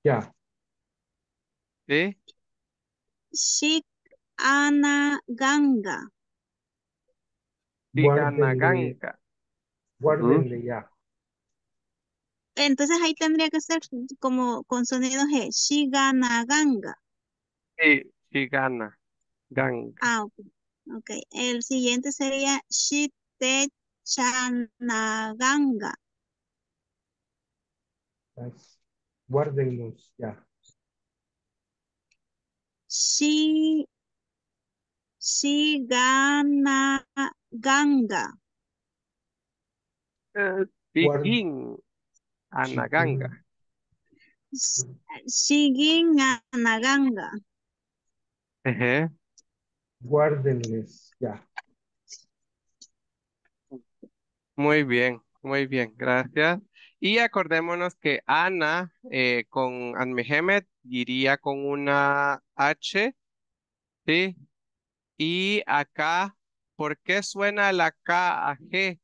A: Ya. ¿Eh?
D: Ganga.
F: Shikanaganga. Guárdenle ya.
D: Entonces ahí tendría que ser como con sonido G. Shiganaganga.
A: Sí, Shigana. Ganga.
D: Ah, ok. Ok, El siguiente sería Shitechanaganga.
F: Guárdenlos ya.
D: Si, si gana, ganga.
A: Eh, a ganga Anaganga.
D: Sigin Anaganga.
A: Uh Guárdenles, ya. Muy bien, muy bien, gracias. Y acordémonos que Ana eh, con Anmehemet iría con una H, ¿sí? Y acá, ¿por qué suena la K a G?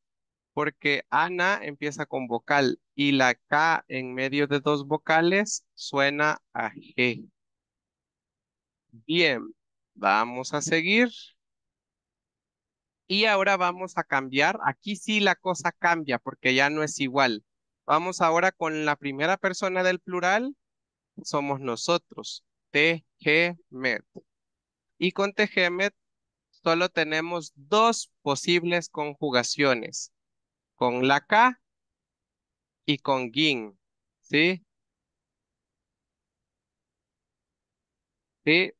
A: Porque Ana empieza con vocal y la K en medio de dos vocales suena a G. Bien, vamos a seguir. Y ahora vamos a cambiar. Aquí sí la cosa cambia porque ya no es igual. Vamos ahora con la primera persona del plural. Somos nosotros. Tejemet. E y con Tejemet e solo tenemos dos posibles conjugaciones. Con la K y con Gin. ¿Sí? ¿Sí?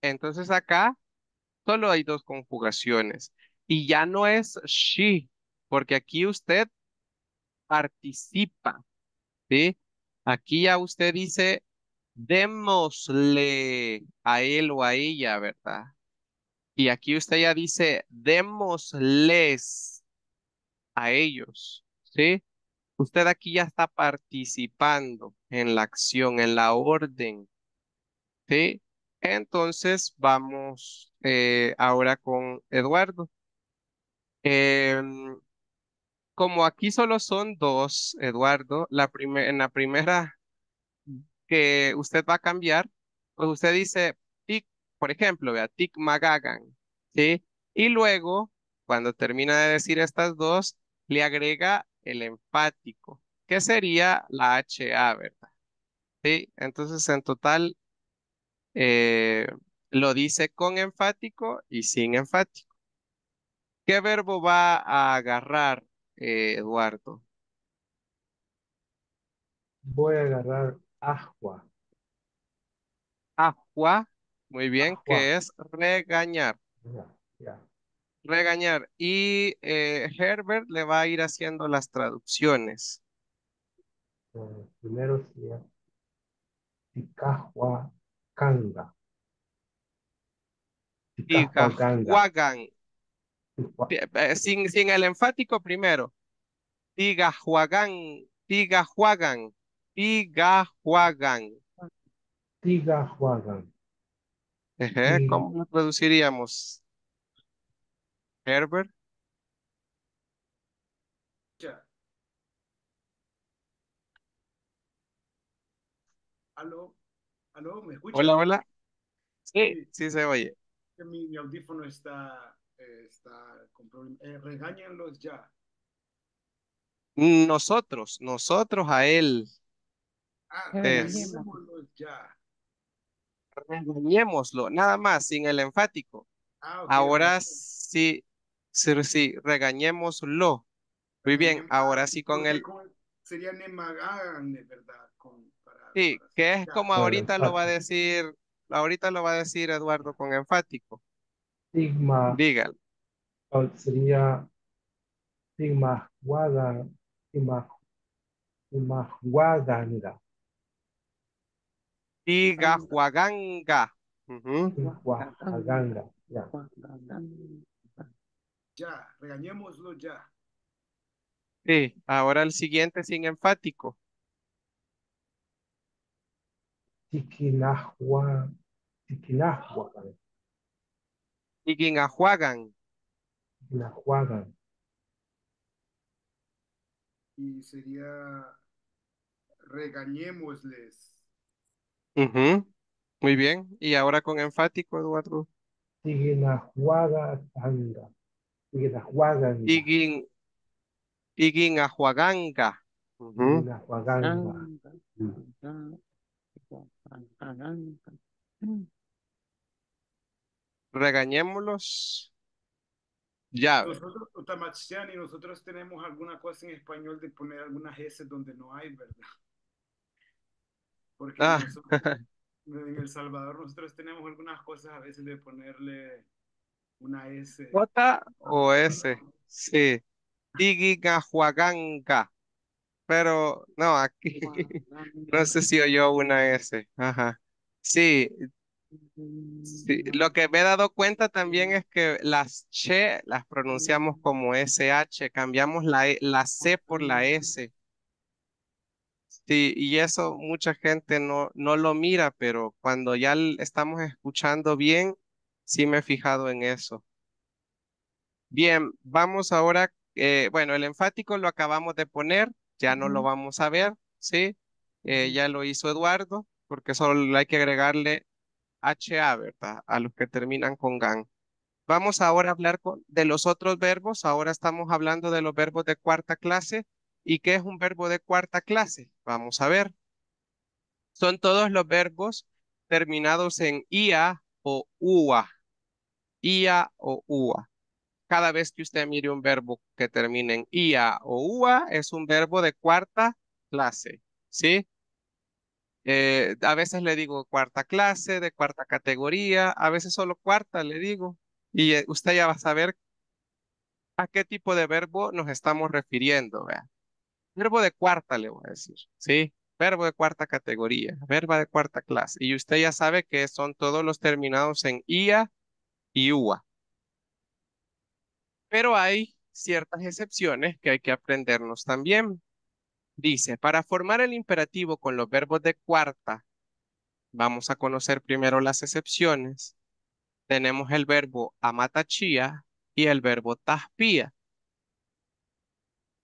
A: Entonces acá solo hay dos conjugaciones. Y ya no es she, porque aquí usted participa, ¿sí? Aquí ya usted dice, démosle a él o a ella, ¿verdad? Y aquí usted ya dice, démosles a ellos, ¿sí? Usted aquí ya está participando en la acción, en la orden, ¿sí? Entonces vamos eh, ahora con Eduardo. Em, como aquí solo son dos, Eduardo, en la primera que usted va a cambiar, pues usted dice tic, por ejemplo, vea, tic magagan, ¿sí? Y luego, cuando termina de decir estas dos, le agrega el enfático, que sería la HA, ¿verdad? Sí, entonces en total eh, lo dice con enfático y sin enfático. ¿Qué verbo va a agarrar eh, Eduardo? Voy a agarrar agua. Agua, muy bien, que es regañar. Regañar. Y eh, Herbert le va a ir haciendo las traducciones.
F: Eh, primero
A: sería Tikahuacanga. Tikahuacanga sin, sin el enfático primero. tiga Juagan, Tiga
F: Tigahuagán. ¿Cómo
A: lo traduciríamos? Herbert.
F: Aló, aló, ¿me escuchas?
A: Hola, hola. Sí, sí, se oye.
F: mi audífono está está con problemas. Eh, ya.
A: Nosotros, nosotros a él. Ah, regañémoslo, nada más, sin el enfático. Ah, ahora sí, sí, regañémoslo. Muy bien, ah, ahora sí con el...
F: Sería ¿verdad?
A: sí, que es como ahorita lo va a decir, ahorita lo va a decir Eduardo con enfático.
F: Sigma, sería Sigma Guada, Sigma, Sigma Guadanga.
A: Sigma ya.
F: Ya, regañémoslo ya.
A: Sí, ahora el siguiente sin enfático la juagan
F: Y sería
A: regañémosles. Muy bien. Y ahora con enfático, Eduardo.
F: Iguinajuaganga. Iguinajuaganga.
A: Iguin... Iguinajuaganga. Uh -huh regañémoslos. Ya. Nosotros,
F: y nosotros tenemos alguna cosa en español de poner algunas S donde no hay, ¿verdad? Porque
A: ah.
F: en El Salvador nosotros tenemos algunas cosas a veces de ponerle una S.
A: J o S, sí. Tigigahuaganca. Pero no, aquí no sé si oyó una S. Ajá. Sí, lo que me he dado cuenta también es que las che las pronunciamos como sh, cambiamos la, e, la c por la s. Sí, y eso mucha gente no, no lo mira, pero cuando ya estamos escuchando bien, sí me he fijado en eso. Bien, vamos ahora, eh, bueno, el enfático lo acabamos de poner, ya no lo vamos a ver, eh, ¿sí? ya lo hizo Eduardo, porque solo hay que agregarle HA, ¿verdad? A los que terminan con GAN. Vamos ahora a hablar de los otros verbos. Ahora estamos hablando de los verbos de cuarta clase. ¿Y qué es un verbo de cuarta clase? Vamos a ver. Son todos los verbos terminados en IA o UA. IA o UA. Cada vez que usted mire un verbo que termine en IA o UA, es un verbo de cuarta clase. ¿Sí? Eh, a veces le digo cuarta clase, de cuarta categoría, a veces solo cuarta le digo. Y eh, usted ya va a saber a qué tipo de verbo nos estamos refiriendo. Verbo de cuarta le voy a decir, ¿sí? Verbo de cuarta categoría, verbo de cuarta clase. Y usted ya sabe que son todos los terminados en IA y UA. Pero hay ciertas excepciones que hay que aprendernos también. Dice, para formar el imperativo con los verbos de cuarta, vamos a conocer primero las excepciones. Tenemos el verbo amatachía y el verbo taspía.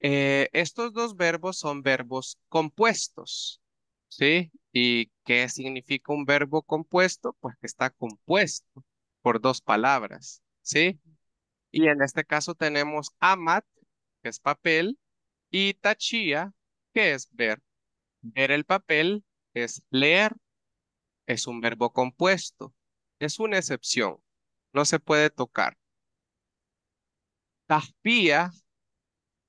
A: Eh, estos dos verbos son verbos compuestos, ¿sí? ¿Y qué significa un verbo compuesto? Pues que está compuesto por dos palabras, ¿sí? Y en este caso tenemos amat, que es papel, y tachía, es ver? Ver el papel es leer, es un verbo compuesto, es una excepción, no se puede tocar. Tajpía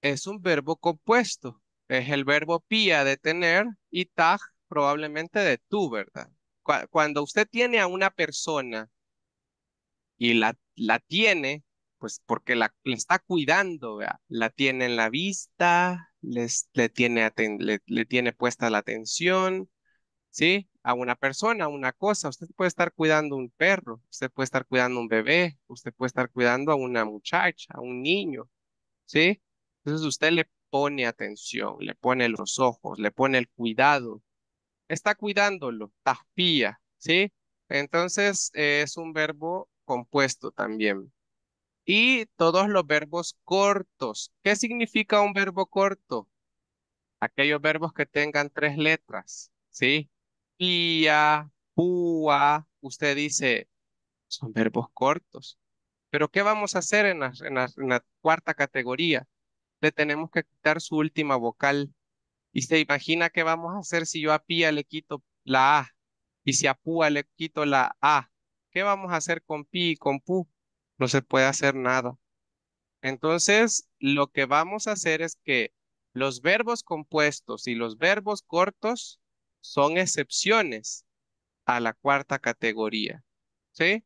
A: es un verbo compuesto, es el verbo pía de tener y tag probablemente de tú, ¿verdad? Cuando usted tiene a una persona y la, la tiene, pues porque la, le está cuidando, la tiene en la vista, le, tiene le, tiene puesta la atención, ¿sí? A una persona, a una cosa. Usted puede estar cuidando un perro, usted puede estar cuidando un bebé, usted puede estar cuidando a una muchacha, a un niño, ¿sí? Entonces usted le pone atención, le pone los ojos, le pone el cuidado. Está cuidándolo, tafía, ¿sí? Entonces es un verbo compuesto también y todos los verbos cortos. ¿Qué significa un verbo corto? Aquellos verbos que tengan tres letras, ¿sí? Pía, púa, usted dice, son verbos cortos. Pero ¿qué vamos a hacer en la, cuarta categoría? Le tenemos que quitar su última vocal. Y se imagina qué vamos a hacer si yo a pía le quito la A y si a púa le quito la A. ¿Qué vamos a hacer con pi y con pu? no se puede hacer nada. Entonces, lo que vamos a hacer es que los verbos compuestos y los verbos cortos son excepciones a la cuarta categoría. ¿Sí?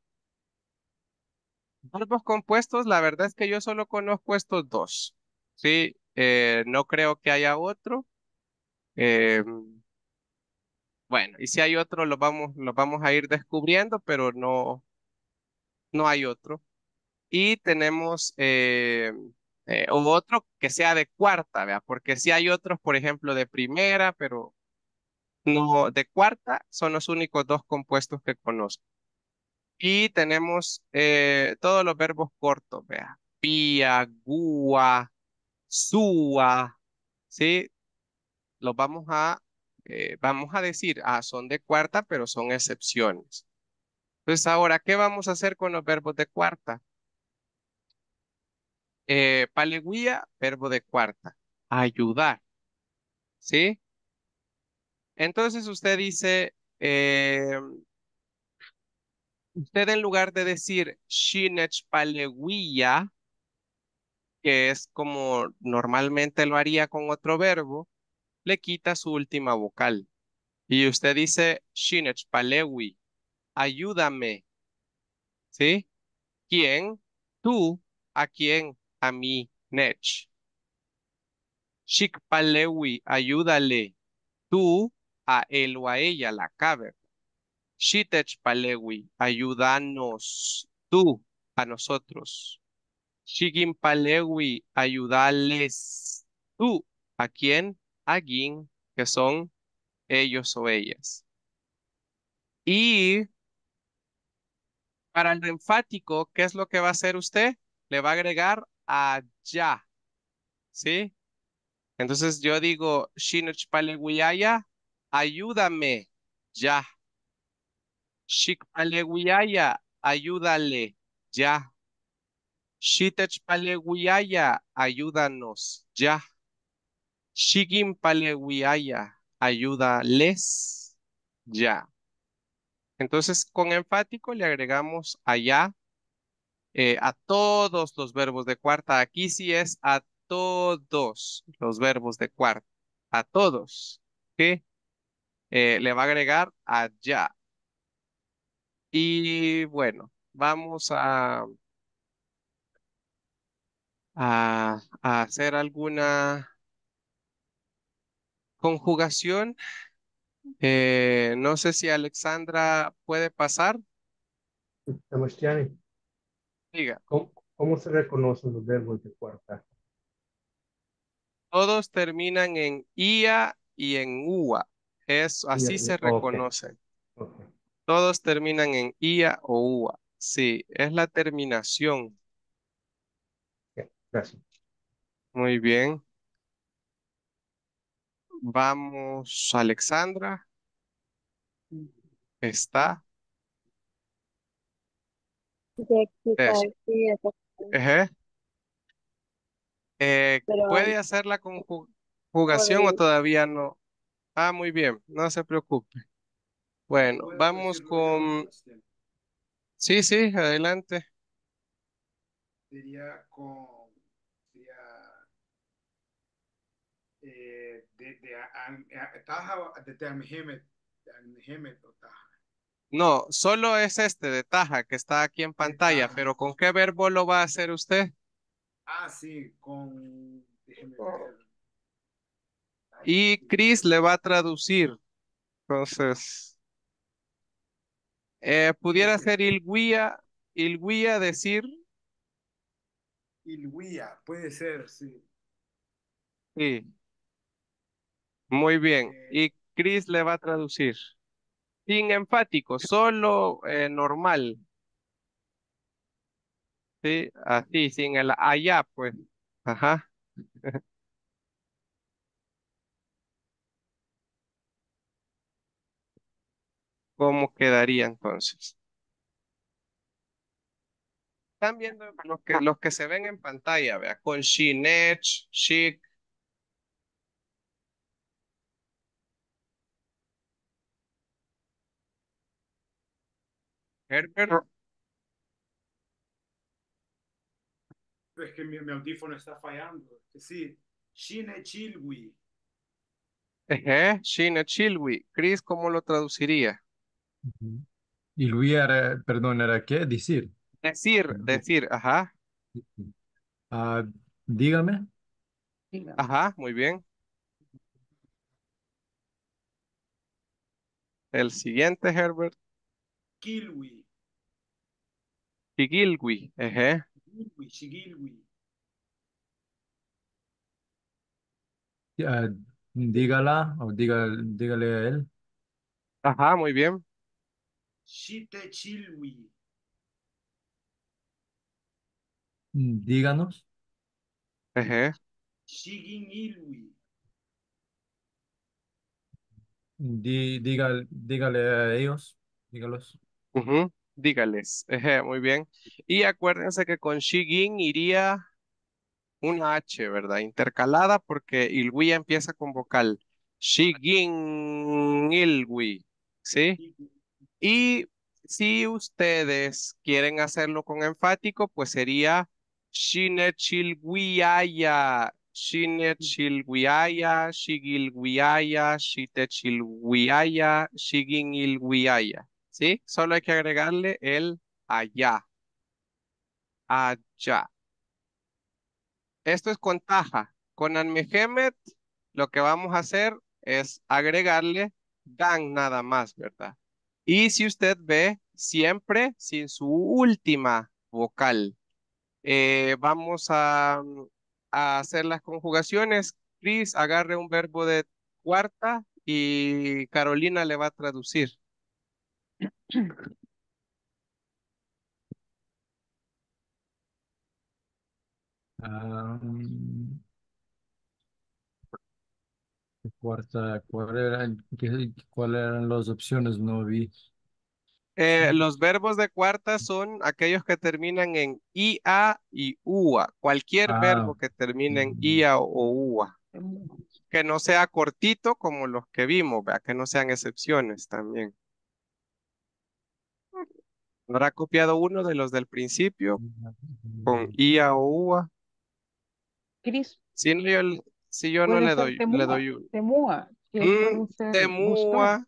A: Verbos compuestos, la verdad es que yo solo conozco estos dos. Sí, eh, no creo que haya otro. Eh, bueno, y si hay otro, lo vamos, vamos a ir descubriendo, pero no, no hay otro y tenemos eh, eh otro que sea de cuarta, ¿vea? porque si hay otros, por ejemplo, de primera, pero no, de cuarta son los únicos dos compuestos que conozco. Y tenemos eh, todos los verbos cortos, vea, pía, gua, sua, ¿sí? Los vamos a, eh, vamos a decir, ah, son de cuarta, pero son excepciones. Entonces ahora, ¿qué vamos a hacer con los verbos de cuarta? Eh, paleguía, verbo de cuarta. Ayudar. ¿Sí? Entonces usted dice, eh, usted en lugar de decir Shinech paleguía, que es como normalmente lo haría con otro verbo, le quita su última vocal. Y usted dice Shinech palewi, ayúdame. ¿Sí? ¿Quién? Tú, ¿a quién? A shik palewi. ayúdale tú a él o a ella, la caber. Shitech Palewi, ayúdanos tú a nosotros. Shigin Palewi, ayúdales tú a quién, a quien, que son ellos o ellas. Y para el enfático, ¿qué es lo que va a hacer usted? Le va a agregar allá. ¿Sí? Entonces yo digo, Shinochpaleguiaya, ayúdame ya. Shikpaleguiaya, ayúdale ya. Shitechpaleguiaya, ayúdanos ya. Shigimpaleguiaya, ayúdales ya. Entonces, con enfático le agregamos allá eh, a todos los verbos de cuarta. Aquí sí es a todos los verbos de cuarta. A todos. ¿Qué? Eh, le va a agregar allá. Y bueno, vamos a, a, hacer alguna conjugación. Eh, no sé si Alexandra puede pasar.
F: Sebastián. ¿Cómo, se reconocen los verbos de cuarta?
A: Todos terminan en IA y en UA. Eso, así se reconocen. Todos terminan en IA o UA. Sí, es la terminación. gracias. Muy bien. Vamos, Alexandra. Está. Eh, ¿puede hacer la conjugación o todavía no? Ah, muy bien, no se preocupe. Bueno, vamos con... Sí, sí, adelante.
F: Diría con, sería, eh, de, de, o- de, de de o
A: no, solo es este de taja que está aquí en pantalla, pero ¿con qué verbo lo va a hacer usted?
F: Ah, sí, con... Oh.
A: Y Chris le va a traducir. Entonces, eh, pudiera ser ilguía, ilguía decir...
F: Ilguía, puede ser, sí.
A: Sí. Muy bien. Eh. Y Chris le va a traducir. Sin enfático, solo eh, normal. Sí, así, sin el allá, pues. Ajá. ¿Cómo quedaría entonces? Están viendo los que, los que se ven en pantalla, vea, con she, net, chic, Herbert.
F: Es que mi, audífono está fallando. Sí, Shine Chilwi.
A: Shine Chilwi. Chris, ¿cómo lo traduciría?
E: Y Luis era, perdón, ¿era qué? Decir.
A: Decir, decir, ajá.
E: Ah, dígame.
A: Ajá, muy bien. El siguiente, Herbert.
F: Kilwi.
A: Chiquilwi, ajá.
F: Chiquilwi, Chiquilwi.
E: Ah, dígala o diga, dígale a él. Ajá, muy bien.
F: Chitechilwi.
E: Díganos. Ajá.
F: Chiguinilwi.
E: Di-
A: dígale, dígale a ellos. Dígalos. mhm. Dígales, muy bien. Y acuérdense que con Shigin iría una H, ¿verdad? Intercalada porque Ilwi empieza con vocal. Shigin Ilwi, ¿sí? Y si ustedes quieren hacerlo con enfático, pues sería Shinechilwiaya, Shinechilwiaya, Shigilwiaya, Shigin Shiginilwiaya. ¿sí? Solo hay que agregarle el allá. Allá. Esto es con taja. Con Almehemet lo que vamos a hacer es agregarle dan nada más, ¿verdad? Y si usted ve, siempre sin su última vocal. Eh, vamos a, a, hacer las conjugaciones. Chris agarre un verbo de cuarta y Carolina le va a traducir.
E: Ah, cuarta, ¿Cuáles eran las opciones? No vi.
A: Eh, los verbos de cuarta son aquellos que terminan en IA y UA. Cualquier ah, verbo que termine en IA o UA. Que no sea cortito como los que vimos, Que no sean excepciones también. Habrá copiado uno de los del principio con IA o UA. Cris. Si, no, yo, si yo no le doy, le doy
C: Temua. Mm, temua.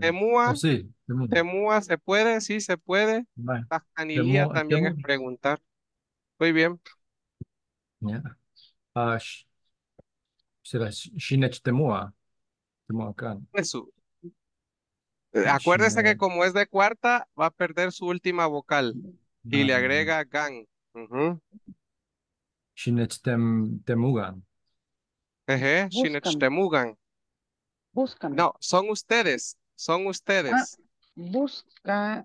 E: Temua, oh, sí,
A: temua. se puede, sí se puede. también es preguntar. Muy bien.
E: Yeah. será Temua. Temua eh, ah, acuérdese
A: que como es de cuarta, va a perder su última vocal. Y le agrega gang. Shinechtemugan. Shinechtemugan. No, son ustedes. Son ustedes. Ah,
C: busca.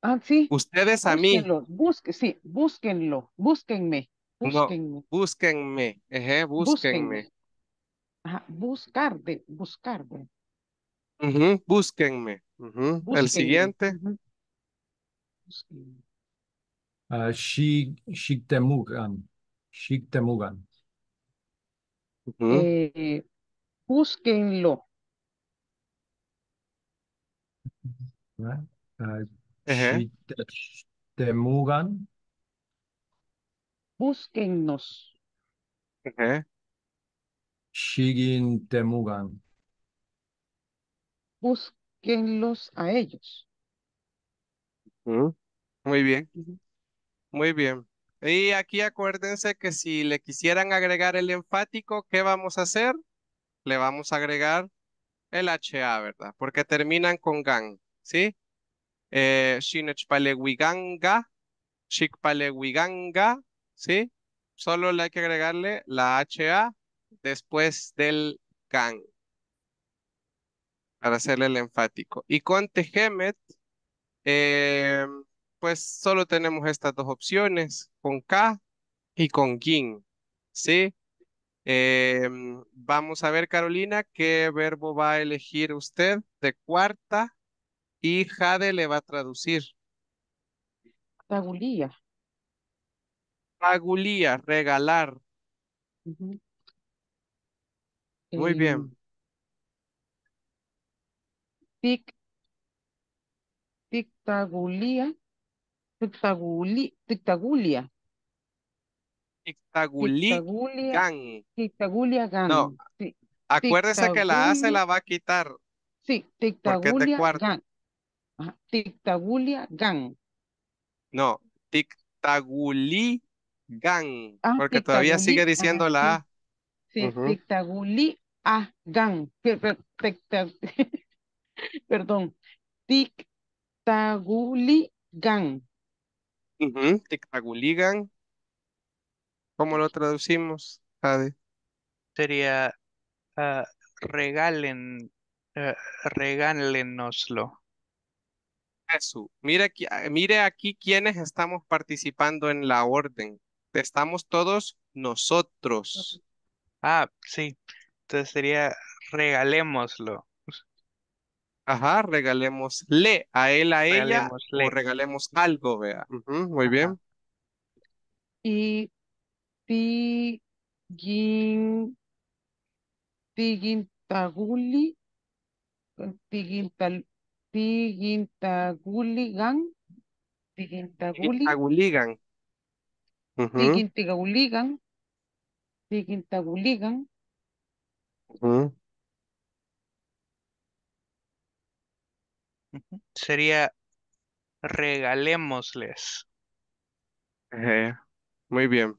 C: Ah, sí.
A: Ustedes a mí.
C: Busque, sí, búsquenlo. Búsquenme. Búsquenme.
A: No, búsquenme.
C: buscar de,
F: buscar de.
A: Uh -huh. Búsquenme. Uh -huh. Búsquenme. El siguiente.
E: Uh, ah, Shik, Shiktemugan. temugan. Uh -huh.
C: eh, búsquenlo.
E: Ah, ah, temugan.
C: Búsquennos.
E: temugan
A: búsquenlos a ellos. Muy bien. Muy bien. Y aquí acuérdense que si le quisieran agregar el enfático, ¿qué vamos a hacer? Le vamos a agregar el HA, ¿verdad? Porque terminan con GAN, ¿sí? Eh, ¿sí? Solo le hay que agregarle la HA después del GAN para hacerle el enfático. Y con Tejemet, eh, pues solo tenemos estas dos opciones, con K y con Gin, ¿sí? Eh, vamos a ver, Carolina, qué verbo va a elegir usted de cuarta y Jade le va a traducir.
C: Pagulía.
A: Pagulía, regalar. Muy bien. Eh,
C: tictagulia Pictagulia. tictagulia
A: tictagulia Pictaguligan.
C: tictagulia Gan. No.
A: Acuérdese que la A se la va a quitar.
C: Sí, Tictagulia Gan. Ajá. Tictagulia Gan.
A: No, Tictaguligan. Ah, porque todavía sigue diciendo la A. Sí, uh
C: Tictaguli A Gan. Perdón. Tictaguligan.
A: Uh Tictaguligan. ¿Cómo lo traducimos, Jade? Sería ah, regalen, ah, regálenoslo. Eso. Ah, mire aquí, mire aquí quienes estamos participando en la orden. Estamos todos nosotros. Ah, sí. Entonces sería regalémoslo. Ajá, regalémosle a él, a ella, o regalemos algo, vea. Uh -huh, muy Ajá. bien.
G: Y
C: pigin, pigintaguli, pigintal, pigintaguligan, pigintaguligan, uh -huh. pigintaguligan, pigintaguligan,
A: uh -huh.
B: Sería regalémosles.
A: muy bien,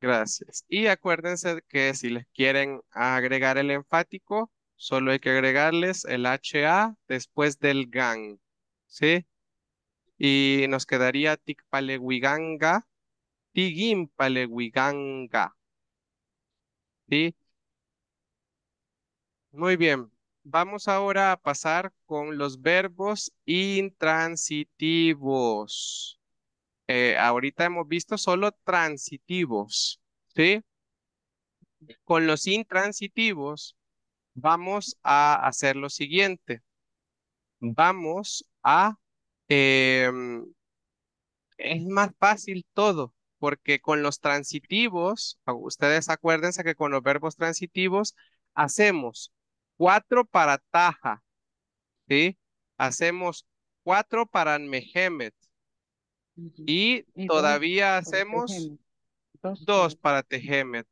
A: gracias. Y acuérdense que si les quieren agregar el enfático, solo hay que agregarles el HA después del GAN, ¿sí? Y nos quedaría tikpalewiganga, tigimpalewiganga. ¿sí? Muy bien vamos ahora a pasar con los verbos intransitivos. Eh, ahorita hemos visto solo transitivos, ¿sí? Con los intransitivos vamos a hacer lo siguiente. Vamos a... Em, es más fácil todo, porque con los transitivos, ustedes acuérdense que con los verbos transitivos hacemos Cuatro para Taja, ¿sí? Hacemos cuatro para Mehemet. Y todavía hacemos dos para Tehemet.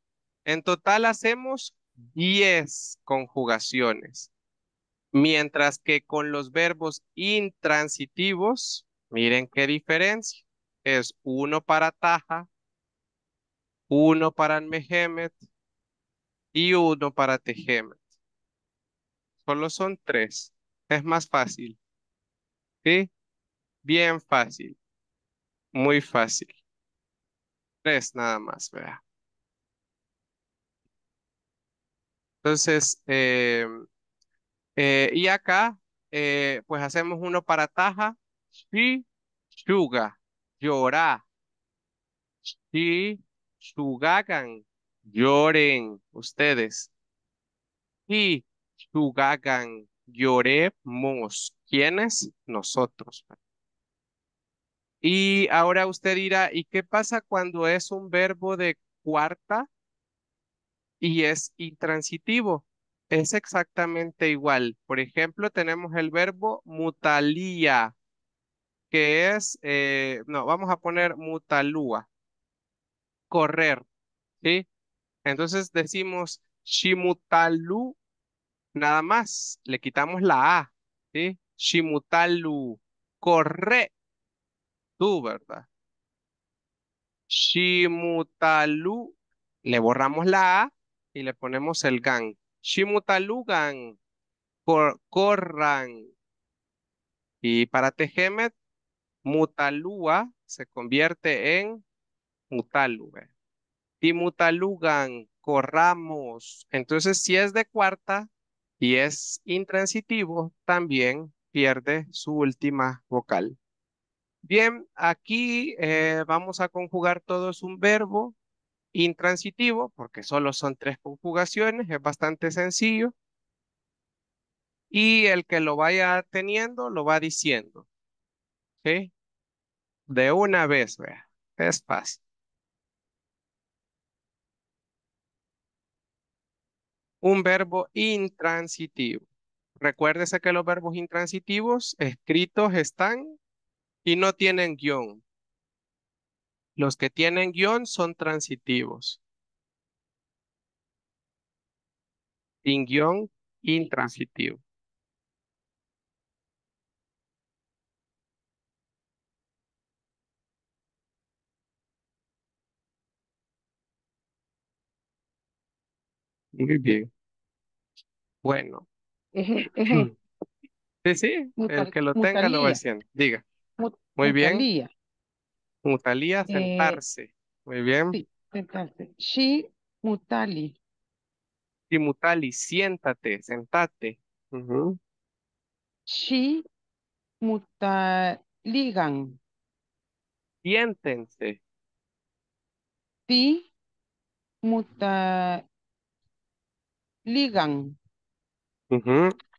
A: En total hacemos diez conjugaciones. Mientras que con los verbos intransitivos, miren qué diferencia. Es uno para Taja, uno para mejemet y uno para Tehemet. Solo son tres. Es más fácil. ¿Sí? Bien fácil. Muy fácil. Tres nada más, vea. Entonces, em, eh, y acá, eh, pues hacemos uno para taja. y suga. llora. y sugagan lloren ustedes. Y gagan lloremos. ¿Quiénes? Nosotros. Y ahora usted dirá, ¿y qué pasa cuando es un verbo de cuarta y es intransitivo? Es exactamente igual. Por ejemplo, tenemos el verbo mutalía, que es, eh, no, vamos a poner mutalúa, correr, ¿sí? Entonces decimos, shimutalú nada más. Le quitamos la A, ¿sí? Shimutalu, tú, ¿verdad? Shimutalu, le borramos la A y le ponemos el gan. shimutalugan gan, corran. Y para Tejemet, mutalúa se convierte en mutalube. Y corramos. Entonces, si es de cuarta, y es intransitivo, también pierde su última vocal. Bien, aquí eh, vamos a conjugar todos un verbo intransitivo, porque solo son tres conjugaciones, es bastante sencillo. Y el que lo vaya teniendo, lo va diciendo. ¿Sí? De una vez, vea. Es fácil. un verbo intransitivo. Recuérdese que los verbos intransitivos escritos están y no tienen guión. Los que tienen guión son transitivos. Sin guión, intransitivo. Muy bien bueno. Mm. Sí, sí, el que lo tenga lo va haciendo. Diga. Muy bien. Mutalía, eh, sentarse. Muy bien. Sí, sentarse. mutali. sí, mutali, siéntate, sentate.
C: sí, mutaligan.
A: Siéntense.
C: sí, mutaligan.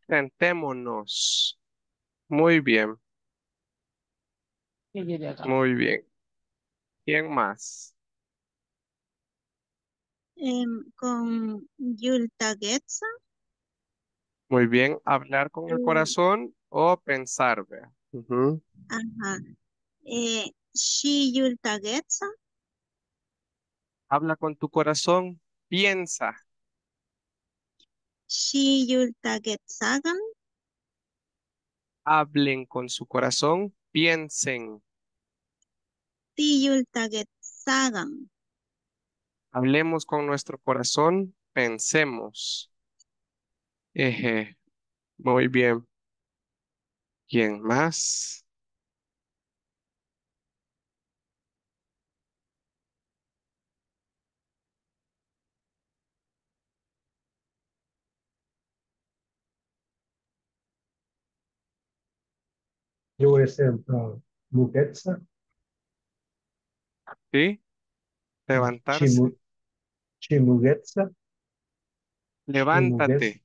A: Sentémonos. Muy bien, muy bien. ¿Quién más?
D: Em, con Yulta
A: Muy bien, hablar con el em. corazón o pensar, vea.
D: Ajá. Eh, Yulta
A: Habla con tu corazón, piensa. Hablen con su corazón, piensen. Ti Hablemos con nuestro corazón, pensemos. Eje. Muy bien. ¿Quién más?
B: yo voy
F: a ¿Sí? Levantarse. chimu,
E: Levántate.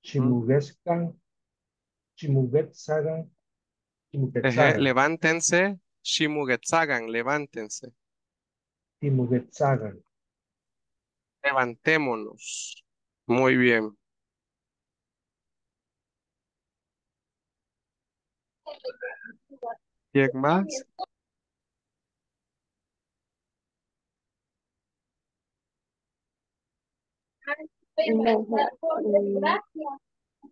F: Chimugetsa. chimuguescan,
A: levántense. Shimugetsagan, levántense.
F: chimuguetzagan.
A: Levantémonos. Muy bien.
F: ¿Quién más?
D: No,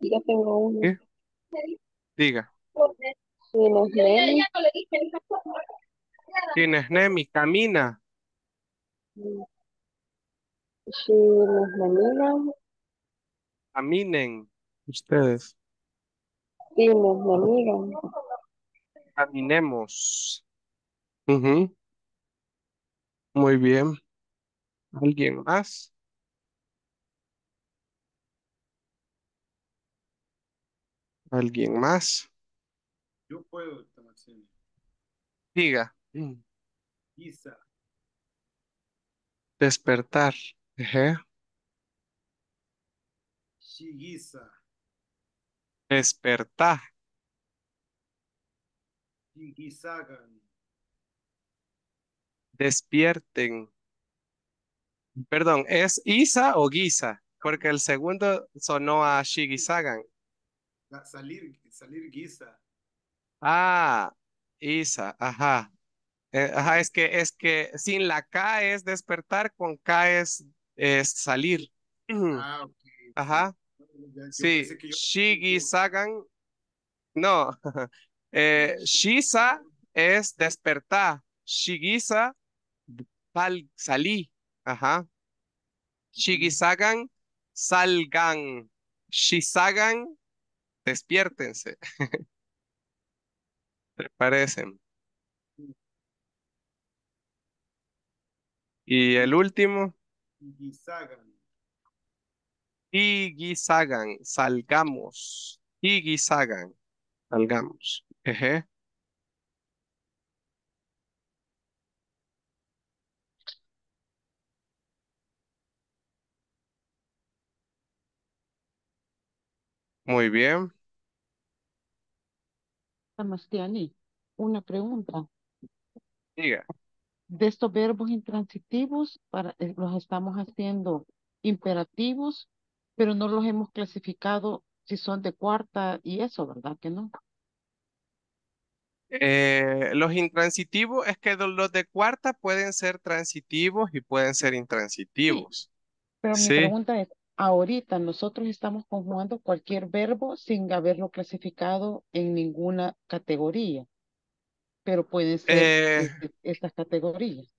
D: yo tengo uno.
G: ¿Qué?
A: Diga. ¿Quién es Nemi? ¿Camina? Sí, Caminen ustedes. Caminemos. Uh Muy bien. ¿Alguien más? ¿Alguien más?
F: Yo puedo, Maximiliano. Diga. quizá mm.
A: Despertar. Ajá.
F: Shigisa.
A: Despertar. Despierten. Perdón, ¿es Isa o Guisa? Porque el segundo sonó a Shigisagan.
F: Salir, salir Guisa.
A: Ah, Isa, ajá. Eh, ajá, es que, es que sin la K es despertar, con K es, salir. Ah, ajá sí, No. eh, shisa es despertar. Shigisa pal, salí. Ajá. Shigisagan salgan. Shisagan despiértense. Parecen. Mm. Y el último. Y guisagan, salgamos. Y salgamos. Muy bien.
C: Damastiani, una pregunta. Diga. De estos verbos intransitivos, para, eh, los estamos haciendo imperativos pero no los hemos clasificado si son de cuarta y eso, ¿verdad que no?
A: Eh, los intransitivos es que los de cuarta pueden ser transitivos y pueden ser intransitivos.
C: Pero mi pregunta es, ahorita nosotros estamos conjugando cualquier verbo sin haberlo clasificado en ninguna categoría, pero pueden ser eh, este, estas categorías.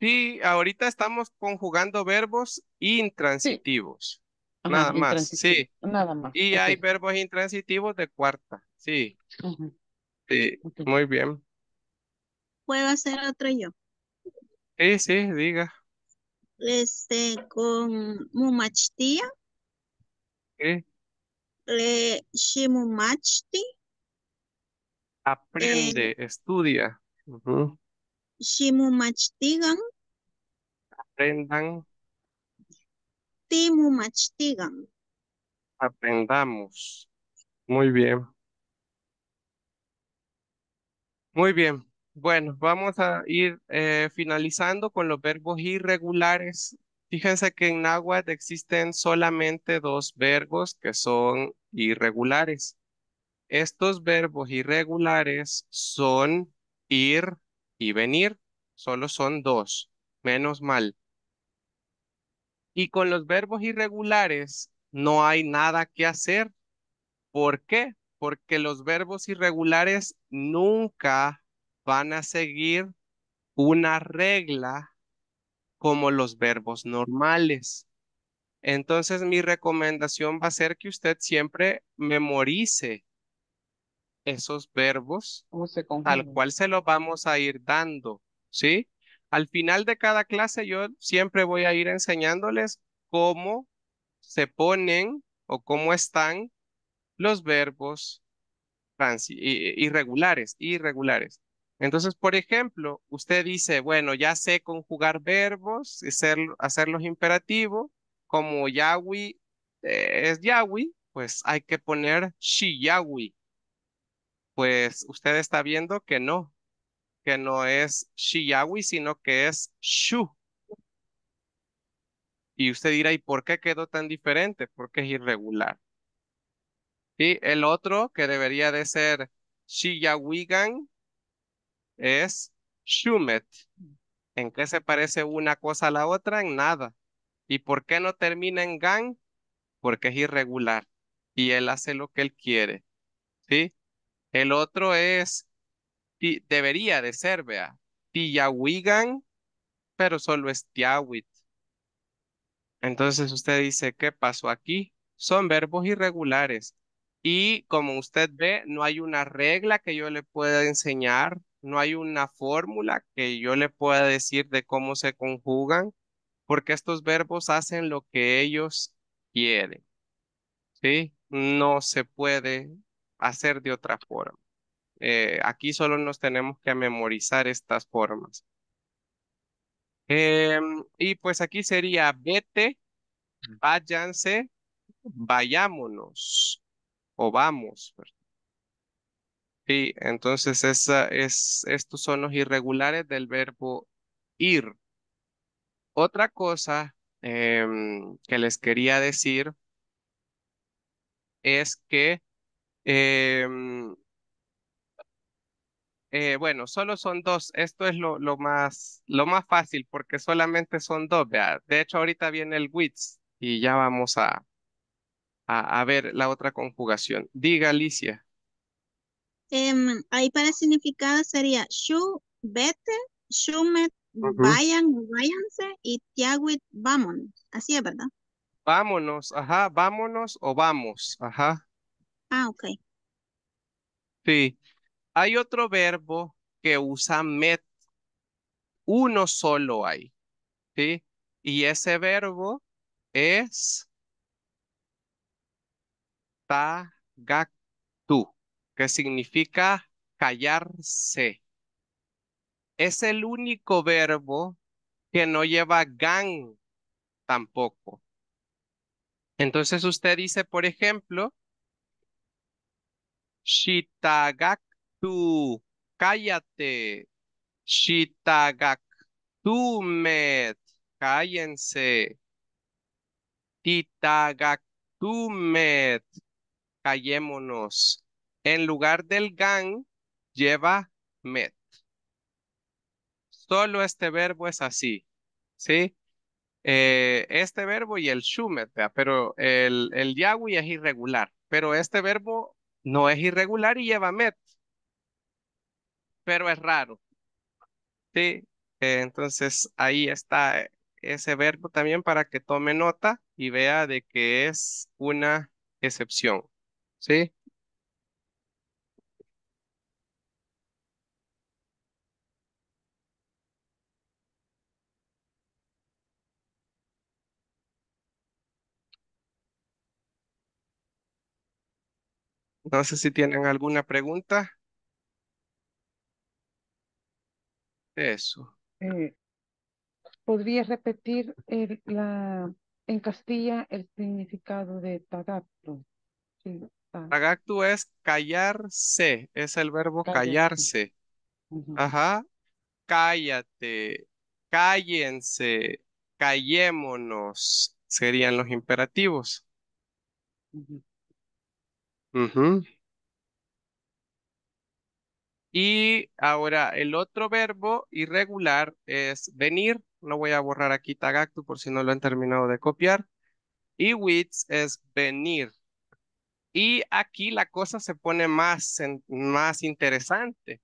A: Sí, ahorita estamos conjugando verbos intransitivos. Nada más, sí. Nada más. Y hay verbos intransitivos de cuarta, sí. Sí, muy bien.
D: ¿Puedo hacer otro yo?
A: Sí, sí, diga.
D: ¿Le este, sé con mumachtía. ¿Qué? Le shimumachti.
E: Aprende, eh, estudia.
D: Shimumachtigan.
A: Aprendan.
D: Timumachtigan.
A: Aprendamos. Muy bien. Muy bien. Bueno, vamos a ir eh, finalizando con los verbos irregulares. Fíjense que en náhuatl existen solamente dos verbos que son irregulares. Estos verbos irregulares son ir y venir solo son dos, menos mal. Y con los verbos irregulares no hay nada que hacer. ¿Por qué? Porque los verbos irregulares nunca van a seguir una regla como los verbos normales. Entonces mi recomendación va a ser que usted siempre memorice esos verbos al cual se los vamos a ir dando, ¿sí? Al final de cada clase yo siempre voy a ir enseñándoles cómo se ponen o cómo están los verbos irregulares, irregulares. Entonces, por ejemplo, usted dice, bueno, ya sé conjugar verbos, hacer, hacerlos imperativos, como Yahweh eh, es Yahweh, pues hay que poner Yahweh pues usted está viendo que no, que no es Shiyawi, sino que es Shu. Y usted dirá, ¿y por qué quedó tan diferente? Porque es irregular. Y el otro que debería de ser Shiyawigan es Shumet. ¿En qué se parece una cosa a la otra? En nada. ¿Y por qué no termina en gan? Porque es irregular y él hace lo que él quiere. ¿Sí? El otro es, debería de ser, vea, Tiawigan, pero solo es Tiahuit. Entonces usted dice, ¿qué pasó aquí? Son verbos irregulares. Y como usted ve, no hay una regla que yo le pueda enseñar, no hay una fórmula que yo le pueda decir de cómo se conjugan, porque estos verbos hacen lo que ellos quieren. ¿Sí? No se puede hacer de otra forma. Eh, aquí solo nos tenemos que memorizar estas formas. Em, y pues aquí sería vete, váyanse, vayámonos o vamos. Sí, entonces esa es, estos son los irregulares del verbo ir. Otra cosa em, que les quería decir es que Em, eh, bueno, solo son dos. Esto es lo, más, lo más fácil porque solamente son dos. De hecho, ahorita viene el WITS y ya vamos a, a, ver la otra conjugación. Diga, Alicia.
D: Em, ahí para significado sería shu vete, shumet, vayan y tiawit, vámonos. Así es, ¿verdad?
A: Vámonos, ajá, vámonos o vamos, ajá. Ah, ok. Sí. Hay otro verbo que usa met. Uno solo hay. ¿Sí? Y ese verbo es tagactu, que significa callarse. Es el único verbo que no lleva gan tampoco. Entonces usted dice, por ejemplo, Shitagaktu, cállate. shi-ta-gak-tu-met, cállense. ti-ta-gak-tu-met, callémonos. En lugar del gan, lleva met. Solo este verbo es así, ¿sí? Eh, este verbo y el shumet, pero el, el es irregular. Pero este verbo no es irregular y lleva met, pero es raro. Sí, eh, entonces ahí está ese verbo también para que tome nota y vea de que es una excepción. ¿Sí? No sé si tienen alguna pregunta. Eso.
G: Eh,
C: ¿Podría repetir la, en Castilla el significado de tagacto.
A: Sí, es callarse, es el verbo callarse. Ajá. Cállate, cállense, callémonos, serían los imperativos. Y ahora el otro verbo irregular es venir. Lo voy a borrar aquí Tagactu por si no lo han terminado de copiar. Y wits es venir. Y aquí la cosa se pone más, más interesante,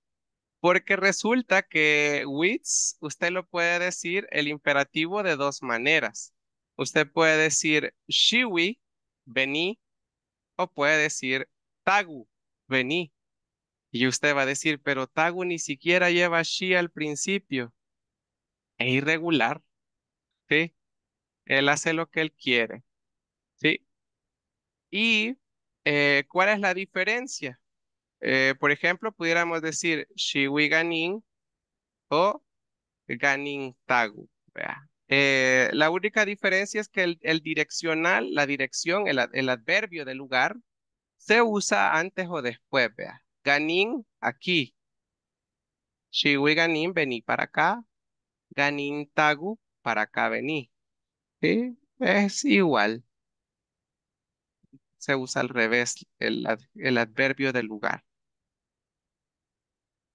A: porque resulta que wits usted lo puede decir el imperativo de dos maneras. Usted puede decir shiwi, we, vení, o puede decir, Tagu, vení. Y usted va a decir, pero Tagu ni siquiera lleva shi al principio. Es irregular. ¿Sí? Él hace lo que él quiere. ¿Sí? ¿Y eh, cuál es la diferencia? Eh, por ejemplo, pudiéramos decir we Ganin o Ganin Tagu. Vea. Eh, la única diferencia es que el, direccional, la dirección, el, adverbio del lugar, se usa antes o después, vea. Ganin, aquí. shiwi Ganin, vení para acá. Ganin Tagu, para acá vení. Es igual. Se usa al revés el adverbio del lugar.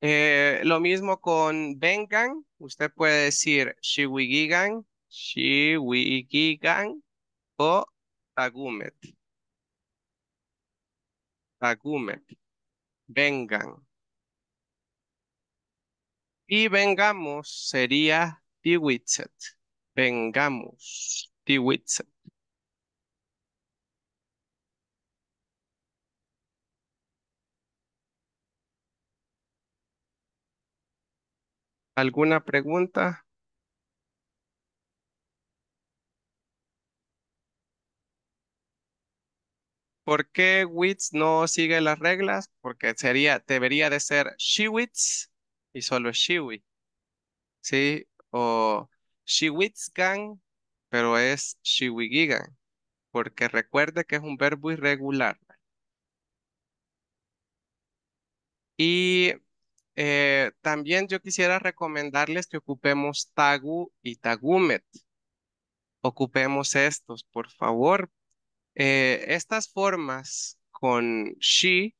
A: Eh, lo mismo con vengan. Usted puede decir shiwigigan, shiwigigan o tagumet, tagumet, Vengan. Y vengamos sería tiwitset. Vengamos. Tiwitset. ¿Alguna pregunta? ¿Por qué WITS no sigue las reglas? Porque sería, debería de ser SHIWITS y solo SheWI. ¿Sí? O GANG, pero es SheWiGigan. Porque recuerde que es un verbo irregular. Y eh, también yo quisiera recomendarles que ocupemos Tagu y Tagumet. Ocupemos estos, por favor. Eh, estas formas con she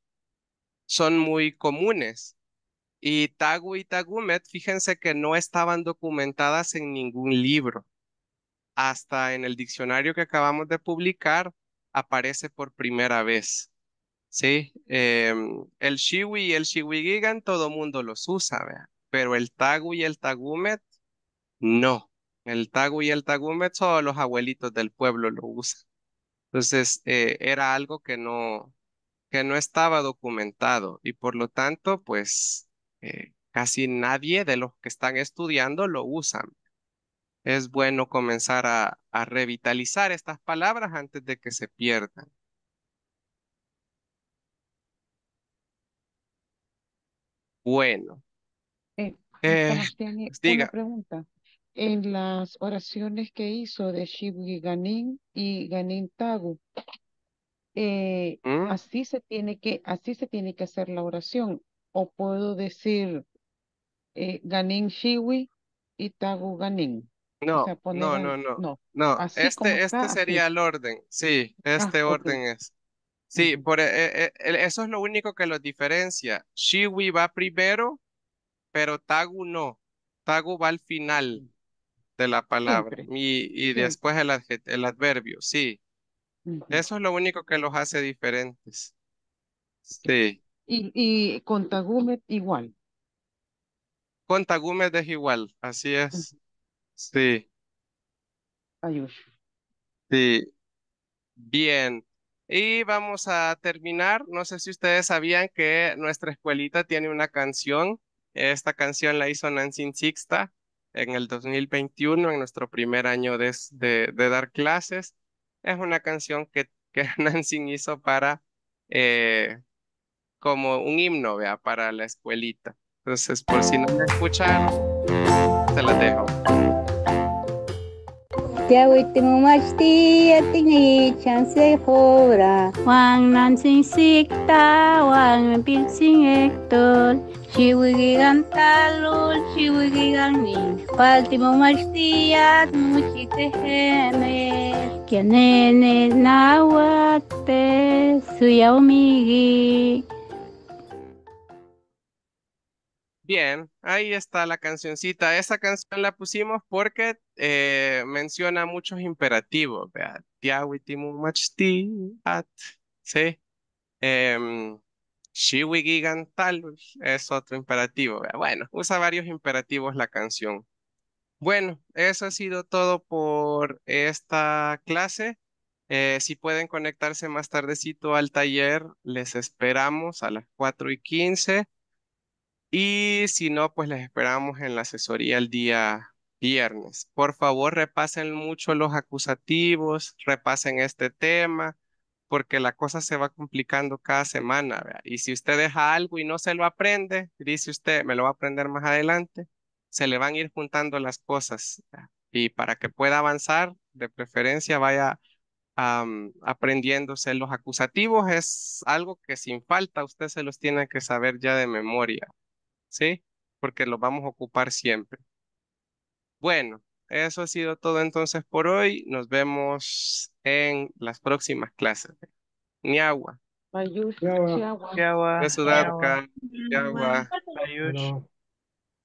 A: son muy comunes. Y Tagu y Tagumet, fíjense que no estaban documentadas en ningún libro. Hasta en el diccionario que acabamos de publicar aparece por primera vez. Sí, em, el Shiwi y el Shiwi Gigan todo mundo los usa, pero el Tagu y el Tagumet no. El Tagu y el Tagumet solo los abuelitos del pueblo lo usan. Entonces eh, era algo que no, que no estaba documentado y por lo tanto pues eh, casi nadie de los que están estudiando lo usan. Es bueno comenzar a revitalizar estas palabras antes de que se pierdan. Bueno. Eh, eh,
C: pregunta. En las oraciones que hizo de Shiwi Ganin y Ganin Tagu, eh, ¿Mm? así se tiene que, así se tiene que hacer la oración. O puedo decir Ganin Shiwi y Tagu Ganin. No, no, no, no, no, este, este sería el
A: orden. Sí, ah, este orden es. Sí, por, e, e, e, eso es lo único que los diferencia. Shiwi va primero, pero Tagu no. Tagu va al final mm. de la palabra y, y después el, adverbio, sí. Eso es lo único que los hace diferentes. Sí.
C: Y, y con Tagumet igual.
A: Con Tagumet es igual, así es. Sí. Ayush. Sí. Bien. Y vamos a terminar. No sé si ustedes sabían que nuestra escuelita tiene una canción. Esta canción la hizo Nancy Sixta en el 2021, en nuestro primer año de, de, dar clases. Es una canción que, que Nancy hizo para eh, como un himno, vea, para la escuelita. Entonces, por si no me escucharon, se la dejo.
D: Ya witimu tiene chance de hora. Wang nan sing sikta, wang pin sing ektor. Chiwigi gantalul, chiwigi ganin. Paltimo machti at muchite hene. Kianene nawate suyao migi.
A: Bien, ahí está la cancioncita. Esta canción la pusimos porque eh, menciona muchos imperativos. Vea, at, sí. Eh, es otro imperativo. Bueno, usa varios imperativos la canción. Bueno, eso ha sido todo por esta clase. Eh, si pueden conectarse más tardecito al taller, les esperamos a las 4 y 15. Y si no, pues les esperamos en la asesoría el día viernes. Por favor, repasen mucho los acusativos, repasen este tema, porque la cosa se va complicando cada semana. Y si usted deja algo y no se lo aprende, dice usted, me lo va a aprender más adelante, se le van a ir juntando las cosas. Y para que pueda avanzar, de preferencia vaya aprendiéndose los acusativos. Es algo que sin falta usted se los tiene que saber ya de memoria. ¿sí? Porque lo vamos a ocupar siempre. Bueno, eso ha sido todo entonces por hoy. Nos vemos en las próximas clases. Niagua.
G: Ayush. Niagua.